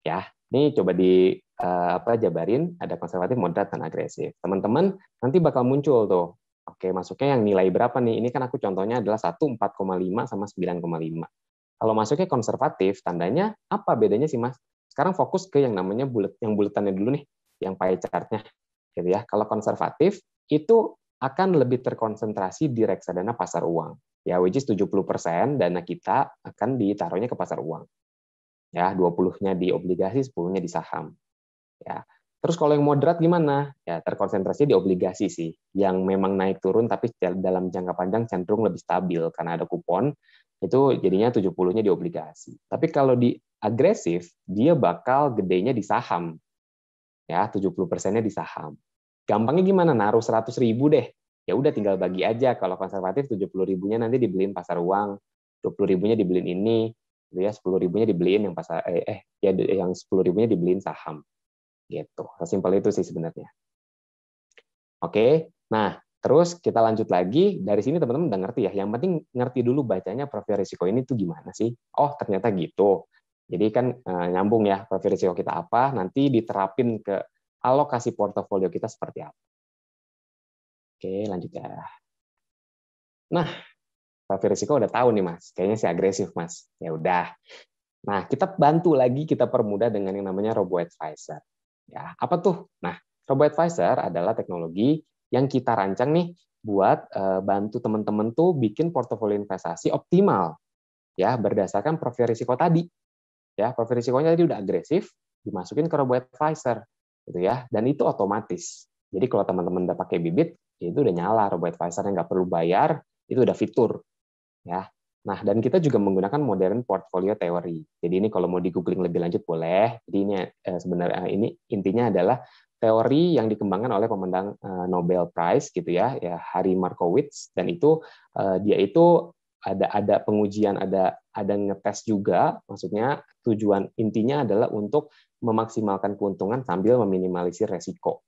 Speaker 1: Ya, ini coba di eh, apa jabarin ada konservatif, moderat, dan agresif. Teman-teman nanti bakal muncul tuh. Oke, masuknya yang nilai berapa nih? Ini kan aku contohnya adalah 1 4,5 sama 9,5. Kalau masuknya konservatif, tandanya apa bedanya sih, Mas? Sekarang fokus ke yang namanya bulat, yang buletannya dulu nih, yang pie chart-nya. Gitu ya. Kalau konservatif itu akan lebih terkonsentrasi di reksadana pasar uang ya which is 70% dana kita akan ditaruhnya ke pasar uang. Ya, 20-nya di obligasi, 10-nya di saham. Ya. Terus kalau yang moderat gimana? Ya, terkonsentrasi di obligasi sih, yang memang naik turun tapi dalam jangka panjang cenderung lebih stabil karena ada kupon, itu jadinya 70-nya di obligasi. Tapi kalau di agresif, dia bakal gedenya di saham. Ya, 70 persennya di saham. Gampangnya gimana? Naruh 100 ribu deh ya udah tinggal bagi aja kalau konservatif 70 ribunya nanti dibeliin pasar uang 20 ribunya dibeliin ini gitu ya 10 ribunya dibeliin yang pasar eh, eh ya yang 10 ribunya dibeliin saham gitu sesimpel itu sih sebenarnya oke nah terus kita lanjut lagi dari sini teman-teman udah ngerti ya yang penting ngerti dulu bacanya profil risiko ini tuh gimana sih oh ternyata gitu jadi kan eh, nyambung ya profil risiko kita apa nanti diterapin ke alokasi portofolio kita seperti apa Oke, lanjut ya. Nah, profil risiko udah tahu nih mas, kayaknya sih agresif mas. Ya udah. Nah, kita bantu lagi kita permudah dengan yang namanya robo advisor. Ya, apa tuh? Nah, robo advisor adalah teknologi yang kita rancang nih buat eh, bantu teman-teman tuh bikin portofolio investasi optimal ya berdasarkan profil risiko tadi. Ya, profil risikonya tadi udah agresif, dimasukin ke robo advisor gitu ya. Dan itu otomatis. Jadi kalau teman-teman udah pakai bibit, Ya itu udah nyala robot advisor yang nggak perlu bayar itu udah fitur ya nah dan kita juga menggunakan modern portfolio teori. jadi ini kalau mau di googling lebih lanjut boleh jadi ini eh, sebenarnya eh, ini intinya adalah teori yang dikembangkan oleh pemenang eh, Nobel Prize gitu ya ya Hari Markowitz dan itu dia itu ada ada pengujian ada ada ngetes juga maksudnya tujuan intinya adalah untuk memaksimalkan keuntungan sambil meminimalisir resiko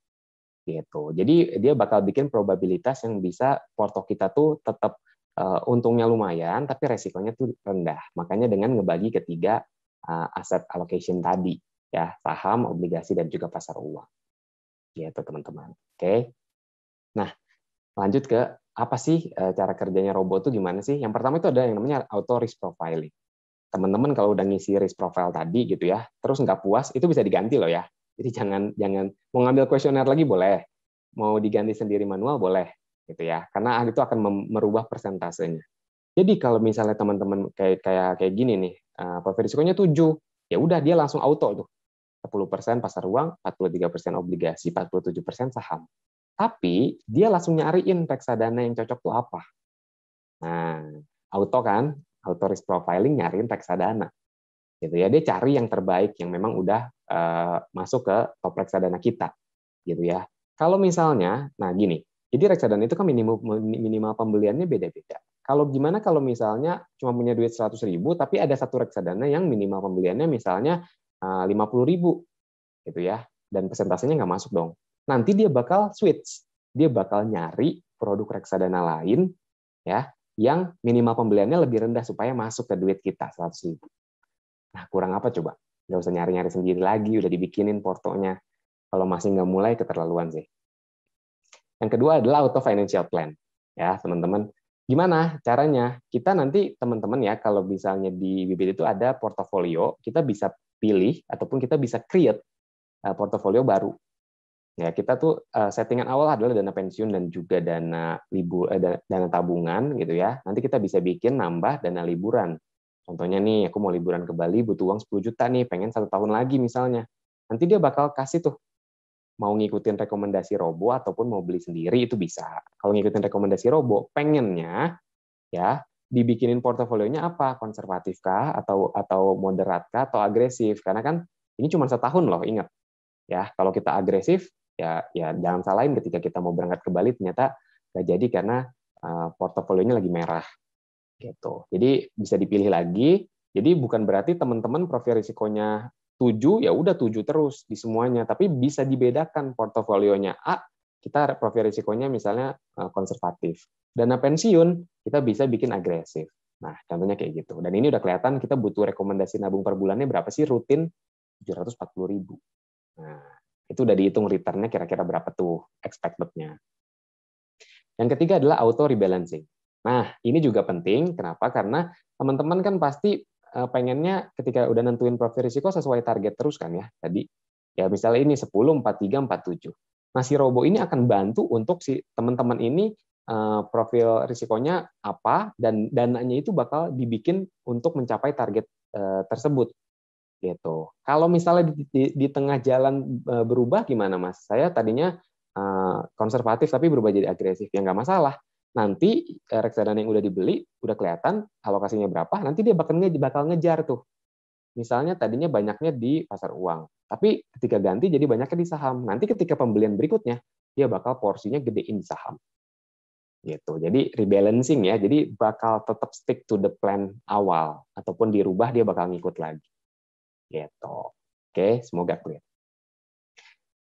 Speaker 1: gitu. Jadi dia bakal bikin probabilitas yang bisa porto kita tuh tetap uh, eh, untungnya lumayan tapi resikonya tuh rendah. Makanya dengan ngebagi ketiga uh, aset allocation tadi ya, saham, obligasi dan juga pasar uang. Gitu teman-teman. Oke. Nah, lanjut ke apa sih uh, cara kerjanya robot tuh gimana sih? Yang pertama itu ada yang namanya auto risk profiling. Teman-teman kalau udah ngisi risk profile tadi gitu ya, terus nggak puas, itu bisa diganti loh ya jadi jangan jangan mau ngambil kuesioner lagi boleh, mau diganti sendiri manual boleh, gitu ya. Karena ah, itu akan merubah persentasenya. Jadi kalau misalnya teman-teman kayak kayak kayak gini nih, ah, profil risikonya 7, ya udah dia langsung auto tuh. 10% pasar uang, 43% obligasi, 47% saham. Tapi dia langsung nyariin reksadana yang cocok tuh apa. Nah, auto kan, auto risk profiling nyariin reksadana gitu ya dia cari yang terbaik yang memang udah uh, masuk ke top reksadana kita gitu ya kalau misalnya nah gini jadi reksadana itu kan minimal minimal pembeliannya beda-beda kalau gimana kalau misalnya cuma punya duit seratus ribu tapi ada satu reksadana yang minimal pembeliannya misalnya eh, lima puluh ribu gitu ya dan persentasenya nggak masuk dong nanti dia bakal switch dia bakal nyari produk reksadana lain ya yang minimal pembeliannya lebih rendah supaya masuk ke duit kita seratus ribu Nah, kurang apa coba? Nggak usah nyari-nyari sendiri lagi, udah dibikinin portonya. Kalau masih nggak mulai, keterlaluan sih. Yang kedua adalah auto financial plan. Ya, teman-teman, gimana caranya? Kita nanti teman-teman ya, kalau misalnya di bibit itu ada portofolio, kita bisa pilih ataupun kita bisa create eh, portofolio baru. Ya, kita tuh eh, settingan awal adalah dana pensiun dan juga dana libur eh, dana tabungan gitu ya. Nanti kita bisa bikin nambah dana liburan Contohnya nih, aku mau liburan ke Bali, butuh uang 10 juta nih, pengen satu tahun lagi misalnya. Nanti dia bakal kasih tuh, mau ngikutin rekomendasi robo ataupun mau beli sendiri itu bisa. Kalau ngikutin rekomendasi robo, pengennya ya dibikinin portofolionya apa? Konservatif kah atau atau moderat kah atau agresif? Karena kan ini cuma setahun loh, ingat. Ya, kalau kita agresif ya ya jangan salahin ketika kita mau berangkat ke Bali ternyata nggak jadi karena uh, portofolionya lagi merah gitu. Jadi bisa dipilih lagi. Jadi bukan berarti teman-teman profil risikonya 7 ya udah 7 terus di semuanya, tapi bisa dibedakan portofolionya A kita profil risikonya misalnya eh, konservatif. Dana pensiun kita bisa bikin agresif. Nah, contohnya kayak gitu. Dan ini udah kelihatan kita butuh rekomendasi nabung per bulannya berapa sih rutin? 740 ribu. Nah, itu udah dihitung returnnya kira-kira berapa tuh expected-nya. Yang ketiga adalah auto rebalancing. Nah, ini juga penting. Kenapa? Karena teman-teman kan pasti eh, pengennya ketika udah nentuin profil risiko sesuai target terus kan ya. Tadi ya misalnya ini 10, 43, 47. Nah, si robo ini akan bantu untuk si teman-teman ini eh, profil risikonya apa dan dananya itu bakal dibikin untuk mencapai target eh, tersebut gitu. Kalau misalnya di, di, di tengah jalan berubah gimana Mas? Saya tadinya konservatif tapi berubah jadi agresif ya nggak masalah nanti eh, reksadana yang udah dibeli udah kelihatan alokasinya berapa, nanti dia bakal bakal ngejar tuh. Misalnya tadinya banyaknya di pasar uang, tapi ketika ganti jadi banyaknya di saham. Nanti ketika pembelian berikutnya dia bakal porsinya gedein di saham. Gitu. Jadi rebalancing ya. Jadi bakal tetap stick to the plan awal ataupun dirubah dia bakal ngikut lagi. Gitu. Oke, semoga clear.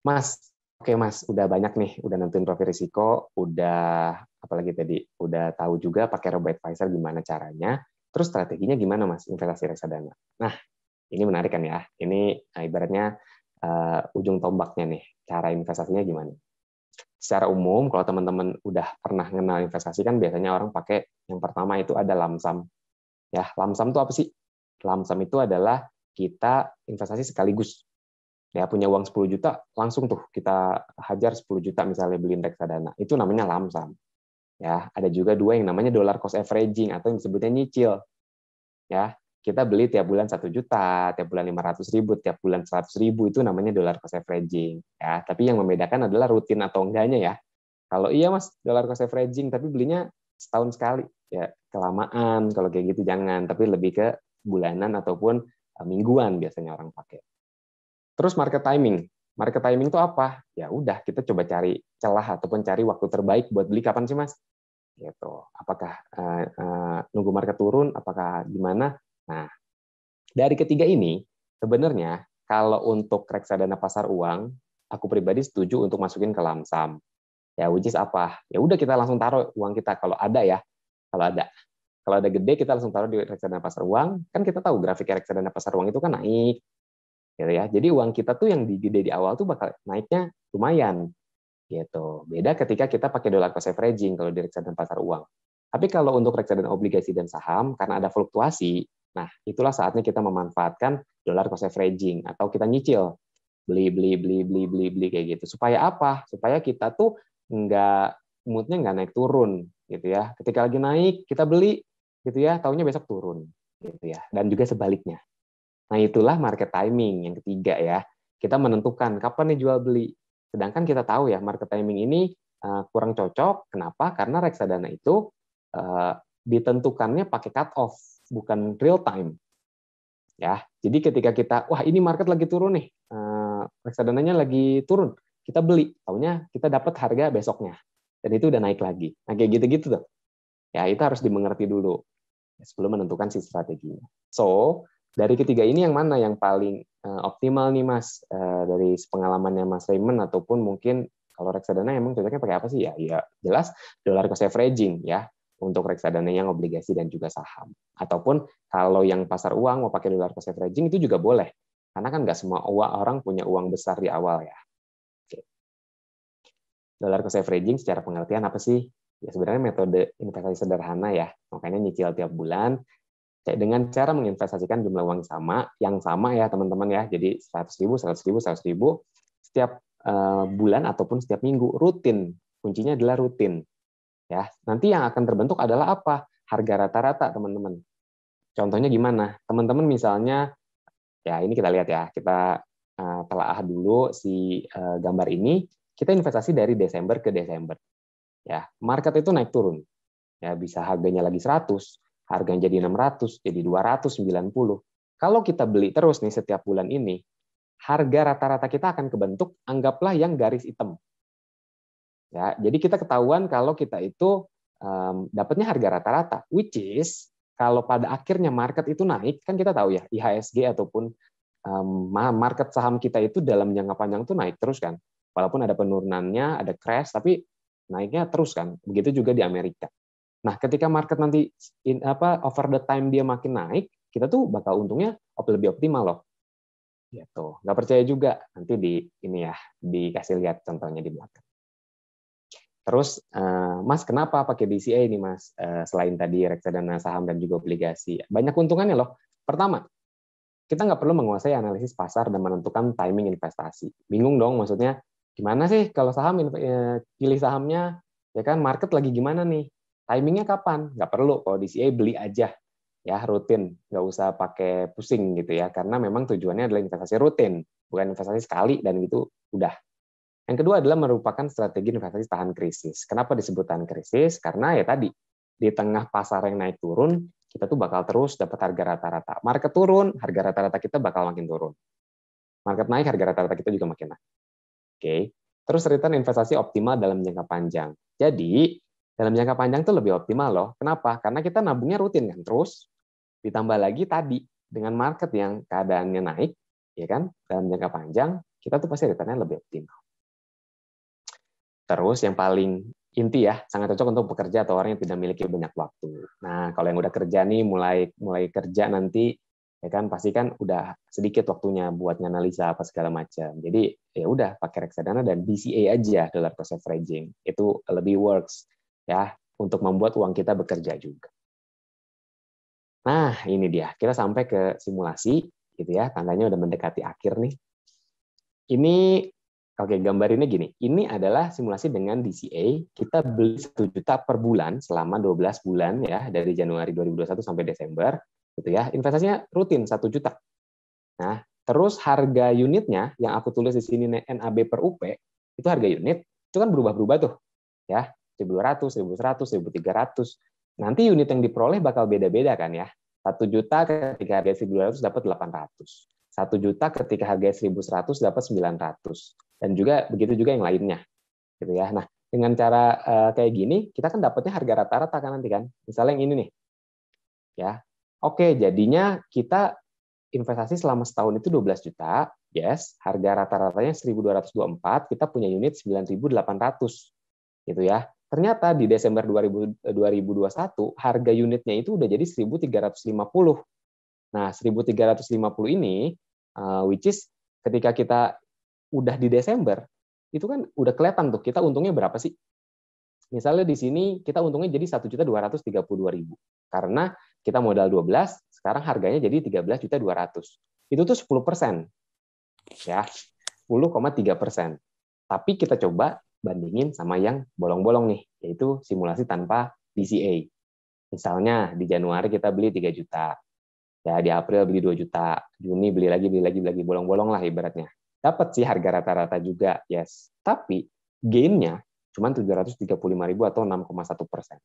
Speaker 1: Mas, oke Mas, udah banyak nih, udah nentuin profil risiko, udah apalagi tadi udah tahu juga pakai robot advisor gimana caranya, terus strateginya gimana Mas investasi reksadana. Nah, ini menarik kan ya. Ini eh, ibaratnya uh, ujung tombaknya nih, cara investasinya gimana. Secara umum kalau teman-teman udah pernah kenal investasi kan biasanya orang pakai yang pertama itu ada lamsam. Ya, lamsam itu apa sih? Lamsam itu adalah kita investasi sekaligus. Ya, punya uang 10 juta, langsung tuh kita hajar 10 juta misalnya beli reksadana. Itu namanya lamsam. Ya, ada juga dua yang namanya dollar cost averaging atau yang disebutnya nyicil. Ya, kita beli tiap bulan satu juta, tiap bulan lima ratus ribu, tiap bulan seratus ribu itu namanya dollar cost averaging. Ya, tapi yang membedakan adalah rutin atau enggaknya ya. Kalau iya mas, dollar cost averaging, tapi belinya setahun sekali. Ya, kelamaan kalau kayak gitu jangan, tapi lebih ke bulanan ataupun eh, mingguan biasanya orang pakai. Terus market timing market timing itu apa? Ya udah kita coba cari celah ataupun cari waktu terbaik buat beli kapan sih mas? Gitu. Apakah uh, uh, nunggu market turun? Apakah gimana? Nah dari ketiga ini sebenarnya kalau untuk reksadana pasar uang, aku pribadi setuju untuk masukin ke lamsam. Ya which is apa? Ya udah kita langsung taruh uang kita kalau ada ya, kalau ada. Kalau ada gede kita langsung taruh di reksadana pasar uang. Kan kita tahu grafik reksadana pasar uang itu kan naik, gitu ya. Jadi uang kita tuh yang gede di awal tuh bakal naiknya lumayan gitu. Beda ketika kita pakai dolar cost averaging kalau di reksadana pasar uang. Tapi kalau untuk reksadana obligasi dan saham karena ada fluktuasi, nah itulah saatnya kita memanfaatkan dolar cost averaging atau kita nyicil beli beli beli beli beli beli kayak gitu. Supaya apa? Supaya kita tuh nggak moodnya nggak naik turun gitu ya. Ketika lagi naik kita beli gitu ya, taunya besok turun gitu ya. Dan juga sebaliknya Nah, itulah market timing yang ketiga ya. Kita menentukan kapan nih jual beli. Sedangkan kita tahu ya market timing ini eh, kurang cocok. Kenapa? Karena reksadana itu eh, ditentukannya pakai cut off, bukan real time. Ya, jadi ketika kita wah ini market lagi turun nih, eh, reksadananya lagi turun, kita beli, tahunya kita dapat harga besoknya dan itu udah naik lagi. Nah, kayak gitu-gitu tuh. Ya, itu harus dimengerti dulu sebelum menentukan si strateginya. So, dari ketiga ini yang mana yang paling eh, optimal nih Mas eh, dari pengalamannya Mas Raymond ataupun mungkin kalau reksadana emang cocoknya pakai apa sih ya? Ya jelas dolar cost averaging ya untuk reksadana yang obligasi dan juga saham. Ataupun kalau yang pasar uang mau pakai dolar cost averaging itu juga boleh. Karena kan nggak semua orang punya uang besar di awal ya. Oke. Dollar cost averaging secara pengertian apa sih? Ya sebenarnya metode investasi sederhana ya. Makanya nyicil tiap bulan, dengan cara menginvestasikan jumlah uang sama yang sama ya teman-teman ya jadi seratus ribu seratus ribu seratus ribu setiap eh, bulan ataupun setiap minggu rutin kuncinya adalah rutin ya nanti yang akan terbentuk adalah apa harga rata-rata teman-teman contohnya gimana teman-teman misalnya ya ini kita lihat ya kita uh, telaah dulu si eh, gambar ini kita investasi dari Desember ke Desember ya market itu naik turun ya bisa harganya lagi 100 yang jadi 600, jadi 290. Kalau kita beli terus nih setiap bulan ini, harga rata-rata kita akan kebentuk anggaplah yang garis hitam. Ya, jadi kita ketahuan kalau kita itu um, dapatnya harga rata-rata, which is kalau pada akhirnya market itu naik, kan kita tahu ya IHSG ataupun um, market saham kita itu dalam jangka panjang itu naik terus kan, walaupun ada penurunannya, ada crash, tapi naiknya terus kan. Begitu juga di Amerika. Nah, ketika market nanti in, apa over the time dia makin naik, kita tuh bakal untungnya lebih optimal loh. tuh, gitu. Nggak percaya juga nanti di ini ya dikasih lihat contohnya di belakang. Terus, eh, Mas, kenapa pakai BCA ini, Mas? Eh, selain tadi reksadana saham dan juga obligasi, banyak keuntungannya loh. Pertama, kita nggak perlu menguasai analisis pasar dan menentukan timing investasi. Bingung dong, maksudnya gimana sih kalau saham eh, pilih sahamnya? Ya kan, market lagi gimana nih? Timingnya kapan? Nggak perlu kalau di DCA beli aja ya rutin, nggak usah pakai pusing gitu ya, karena memang tujuannya adalah investasi rutin, bukan investasi sekali dan itu udah. Yang kedua adalah merupakan strategi investasi tahan krisis. Kenapa disebut tahan krisis? Karena ya tadi di tengah pasar yang naik turun, kita tuh bakal terus dapat harga rata-rata. Market turun, harga rata-rata kita bakal makin turun. Market naik, harga rata-rata kita juga makin naik. Oke. Terus return investasi optimal dalam jangka panjang. Jadi, dalam jangka panjang itu lebih optimal loh. Kenapa? Karena kita nabungnya rutin kan terus ditambah lagi tadi dengan market yang keadaannya naik ya kan dalam jangka panjang kita tuh pasti returnnya lebih optimal. Terus yang paling inti ya sangat cocok untuk pekerja atau orang yang tidak memiliki banyak waktu. Nah kalau yang udah kerja nih mulai mulai kerja nanti ya kan pasti kan udah sedikit waktunya buat nganalisa apa segala macam. Jadi ya udah pakai reksadana dan DCA aja dollar cost averaging itu lebih works ya untuk membuat uang kita bekerja juga. Nah, ini dia. Kita sampai ke simulasi gitu ya. Tandanya udah mendekati akhir nih. Ini oke, okay, gambar ini gini. Ini adalah simulasi dengan DCA. Kita beli 1 juta per bulan selama 12 bulan ya, dari Januari 2021 sampai Desember gitu ya. Investasinya rutin 1 juta. Nah, terus harga unitnya yang aku tulis di sini NAB per UP itu harga unit itu kan berubah-berubah tuh. Ya. 1.200, 1.100, 1.300. Nanti unit yang diperoleh bakal beda-beda kan ya. 1 juta ketika harga 1.200 dapat 800. 1 juta ketika harga 1.100 dapat 900. Dan juga begitu juga yang lainnya. Gitu ya. Nah, dengan cara uh, kayak gini, kita kan dapatnya harga rata-rata kan nanti kan. Misalnya yang ini nih. Ya. Oke, jadinya kita investasi selama setahun itu 12 juta, yes, harga rata-ratanya 1224, kita punya unit 9800. Gitu ya. Ternyata di Desember 2000, 2021 eh, harga unitnya itu udah jadi 1350. Nah, 1350 ini uh, which is ketika kita udah di Desember itu kan udah kelihatan tuh kita untungnya berapa sih? Misalnya di sini kita untungnya jadi 1.232.000 karena kita modal 12, sekarang harganya jadi 13.200. Itu tuh 10%. Ya. 10,3%. Tapi kita coba bandingin sama yang bolong-bolong nih, yaitu simulasi tanpa DCA. Misalnya di Januari kita beli 3 juta, ya di April beli 2 juta, Juni beli lagi, beli lagi, beli lagi, bolong-bolong lah ibaratnya. Dapat sih harga rata-rata juga, yes. Tapi gainnya cuma 735 ribu atau 6,1 persen.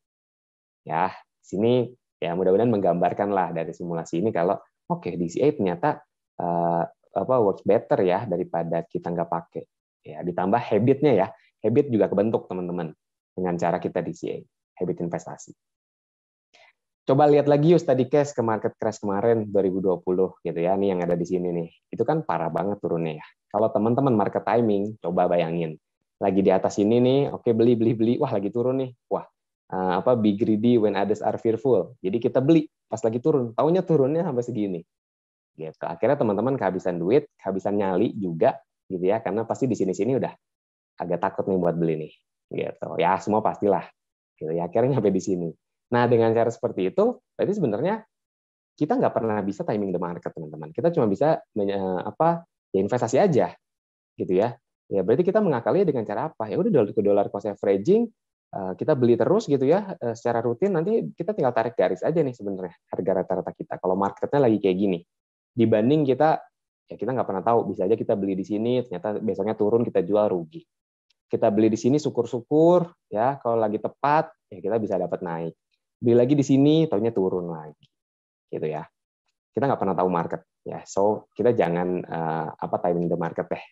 Speaker 1: Ya, sini ya mudah-mudahan menggambarkan lah dari simulasi ini kalau oke okay, DCA ternyata uh, apa works better ya daripada kita nggak pakai. Ya, ditambah habitnya ya habit juga kebentuk teman-teman dengan cara kita DCA, habit investasi. Coba lihat lagi yuk study case ke market crash kemarin 2020 gitu ya, nih yang ada di sini nih. Itu kan parah banget turunnya ya. Kalau teman-teman market timing, coba bayangin. Lagi di atas ini nih, oke okay, beli, beli, beli. Wah lagi turun nih. Wah, eh, apa be greedy when others are fearful. Jadi kita beli pas lagi turun. Taunya turunnya sampai segini. Gitu. Akhirnya teman-teman kehabisan duit, kehabisan nyali juga gitu ya, karena pasti di sini-sini udah agak takut nih buat beli nih gitu ya semua pastilah gitu ya akhirnya sampai di sini nah dengan cara seperti itu berarti sebenarnya kita nggak pernah bisa timing the market teman-teman kita cuma bisa apa ya investasi aja gitu ya ya berarti kita mengakali dengan cara apa ya udah dolar ke dolar cost averaging eh, kita beli terus gitu ya eh, secara rutin nanti kita tinggal tarik garis aja nih sebenarnya harga rata-rata kita kalau marketnya lagi kayak gini dibanding kita ya kita nggak pernah tahu bisa aja kita beli di sini ternyata besoknya turun kita jual rugi kita beli di sini syukur-syukur ya kalau lagi tepat ya kita bisa dapat naik beli lagi di sini tahunya turun lagi gitu ya kita nggak pernah tahu market ya so kita jangan uh, apa timing the market deh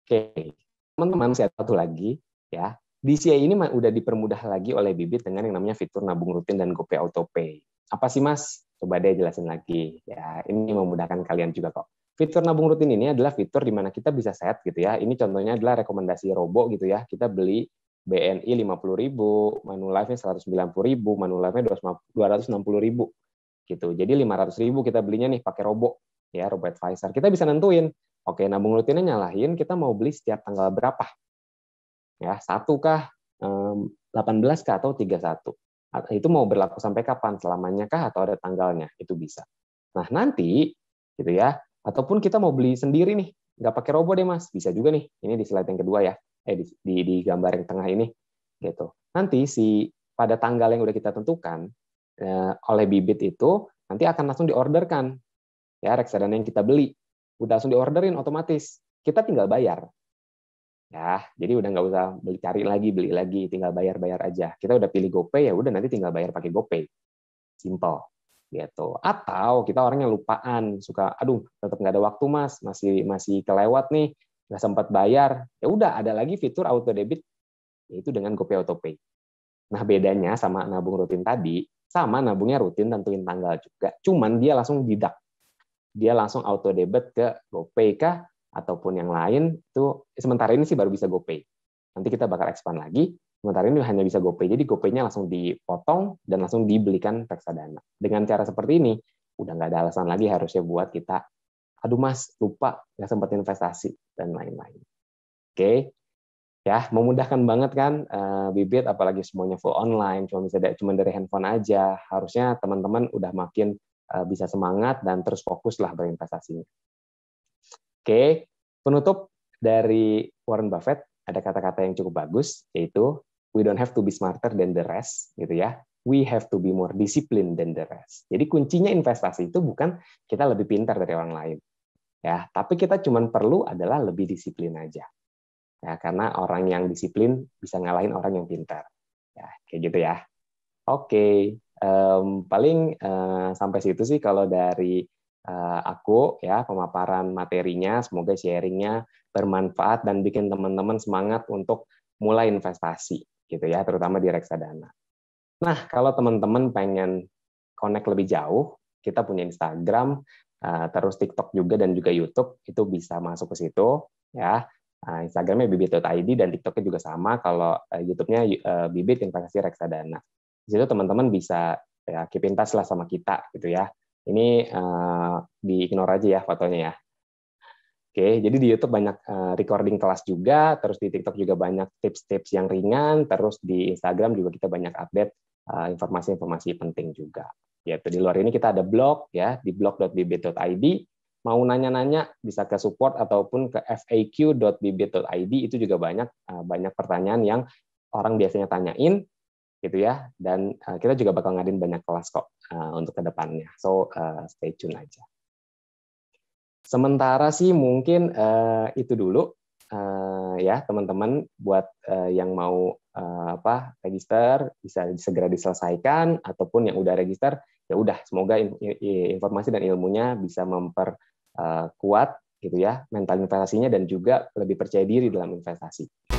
Speaker 1: oke okay. teman-teman saya satu lagi ya DCI ini udah dipermudah lagi oleh Bibit dengan yang namanya fitur nabung rutin dan GoPay AutoPay apa sih mas coba deh jelasin lagi ya ini memudahkan kalian juga kok Fitur nabung rutin ini adalah fitur di mana kita bisa set gitu ya. Ini contohnya adalah rekomendasi robo gitu ya. Kita beli BNI 50.000, Manulife-nya 190.000, Manulife-nya 260.000 gitu. Jadi 500.000 kita belinya nih pakai robo ya, robo advisor. Kita bisa nentuin, oke nabung rutinnya nyalahin, kita mau beli setiap tanggal berapa? Ya, satu kah, 18 kah atau 31? Itu mau berlaku sampai kapan? Selamanya kah atau ada tanggalnya? Itu bisa. Nah, nanti gitu ya, Ataupun kita mau beli sendiri nih, nggak pakai robot deh mas, bisa juga nih. Ini di slide yang kedua ya, eh di, di, di gambar yang tengah ini, gitu. Nanti si pada tanggal yang udah kita tentukan eh, oleh bibit itu nanti akan langsung diorderkan ya reksadana yang kita beli udah langsung diorderin otomatis kita tinggal bayar ya jadi udah nggak usah beli cari lagi beli lagi tinggal bayar bayar aja kita udah pilih GoPay ya udah nanti tinggal bayar pakai GoPay simple gitu atau kita orangnya lupaan suka aduh tetap nggak ada waktu mas masih masih kelewat nih nggak sempat bayar ya udah ada lagi fitur auto debit yaitu dengan GoPay Pay nah bedanya sama nabung rutin tadi sama nabungnya rutin tentuin tanggal juga cuman dia langsung didak dia langsung auto debit ke GoPay kah ataupun yang lain itu sementara ini sih baru bisa GoPay nanti kita bakal expand lagi Sementara ini hanya bisa GoPay. Jadi GoPay-nya langsung dipotong dan langsung dibelikan reksadana. Dengan cara seperti ini, udah nggak ada alasan lagi harusnya buat kita, aduh mas, lupa, nggak sempat investasi, dan lain-lain. Oke, okay? ya memudahkan banget kan uh, bibit apalagi semuanya full online cuma bisa cuma dari handphone aja harusnya teman-teman udah makin uh, bisa semangat dan terus fokuslah berinvestasinya oke okay. penutup dari Warren Buffett ada kata-kata yang cukup bagus yaitu we don't have to be smarter than the rest gitu ya we have to be more disciplined than the rest. Jadi kuncinya investasi itu bukan kita lebih pintar dari orang lain. Ya, tapi kita cuma perlu adalah lebih disiplin aja. Ya, karena orang yang disiplin bisa ngalahin orang yang pintar. Ya, kayak gitu ya. Oke, um, paling uh, sampai situ sih kalau dari uh, aku ya pemaparan materinya. Semoga sharingnya bermanfaat dan bikin teman-teman semangat untuk mulai investasi gitu ya, terutama di reksadana. Nah, kalau teman-teman pengen connect lebih jauh, kita punya Instagram, eh, terus TikTok juga dan juga YouTube, itu bisa masuk ke situ ya. Eh, Instagramnya bibit.id dan TikToknya juga sama. Kalau eh, YouTube-nya bibit investasi reksadana. Di situ teman-teman bisa ya, keep in touch lah sama kita gitu ya. Ini uh, di ignore aja ya fotonya ya. Oke, jadi di YouTube banyak eh, recording kelas juga, terus di TikTok juga banyak tips-tips yang ringan, terus di Instagram juga kita banyak update eh, informasi-informasi penting juga. Ya, di luar ini kita ada blog ya di blog.bb.id. Mau nanya-nanya bisa ke support ataupun ke faq.bb.id itu juga banyak eh, banyak pertanyaan yang orang biasanya tanyain gitu ya dan kita juga bakal ngadain banyak kelas kok uh, untuk kedepannya. So stay tune aja. Sementara sih mungkin uh, itu dulu uh, ya teman-teman buat uh, yang mau uh, apa register bisa segera diselesaikan ataupun yang udah register ya udah semoga in, in, informasi dan ilmunya bisa memperkuat uh, gitu ya mental investasinya dan juga lebih percaya diri dalam investasi.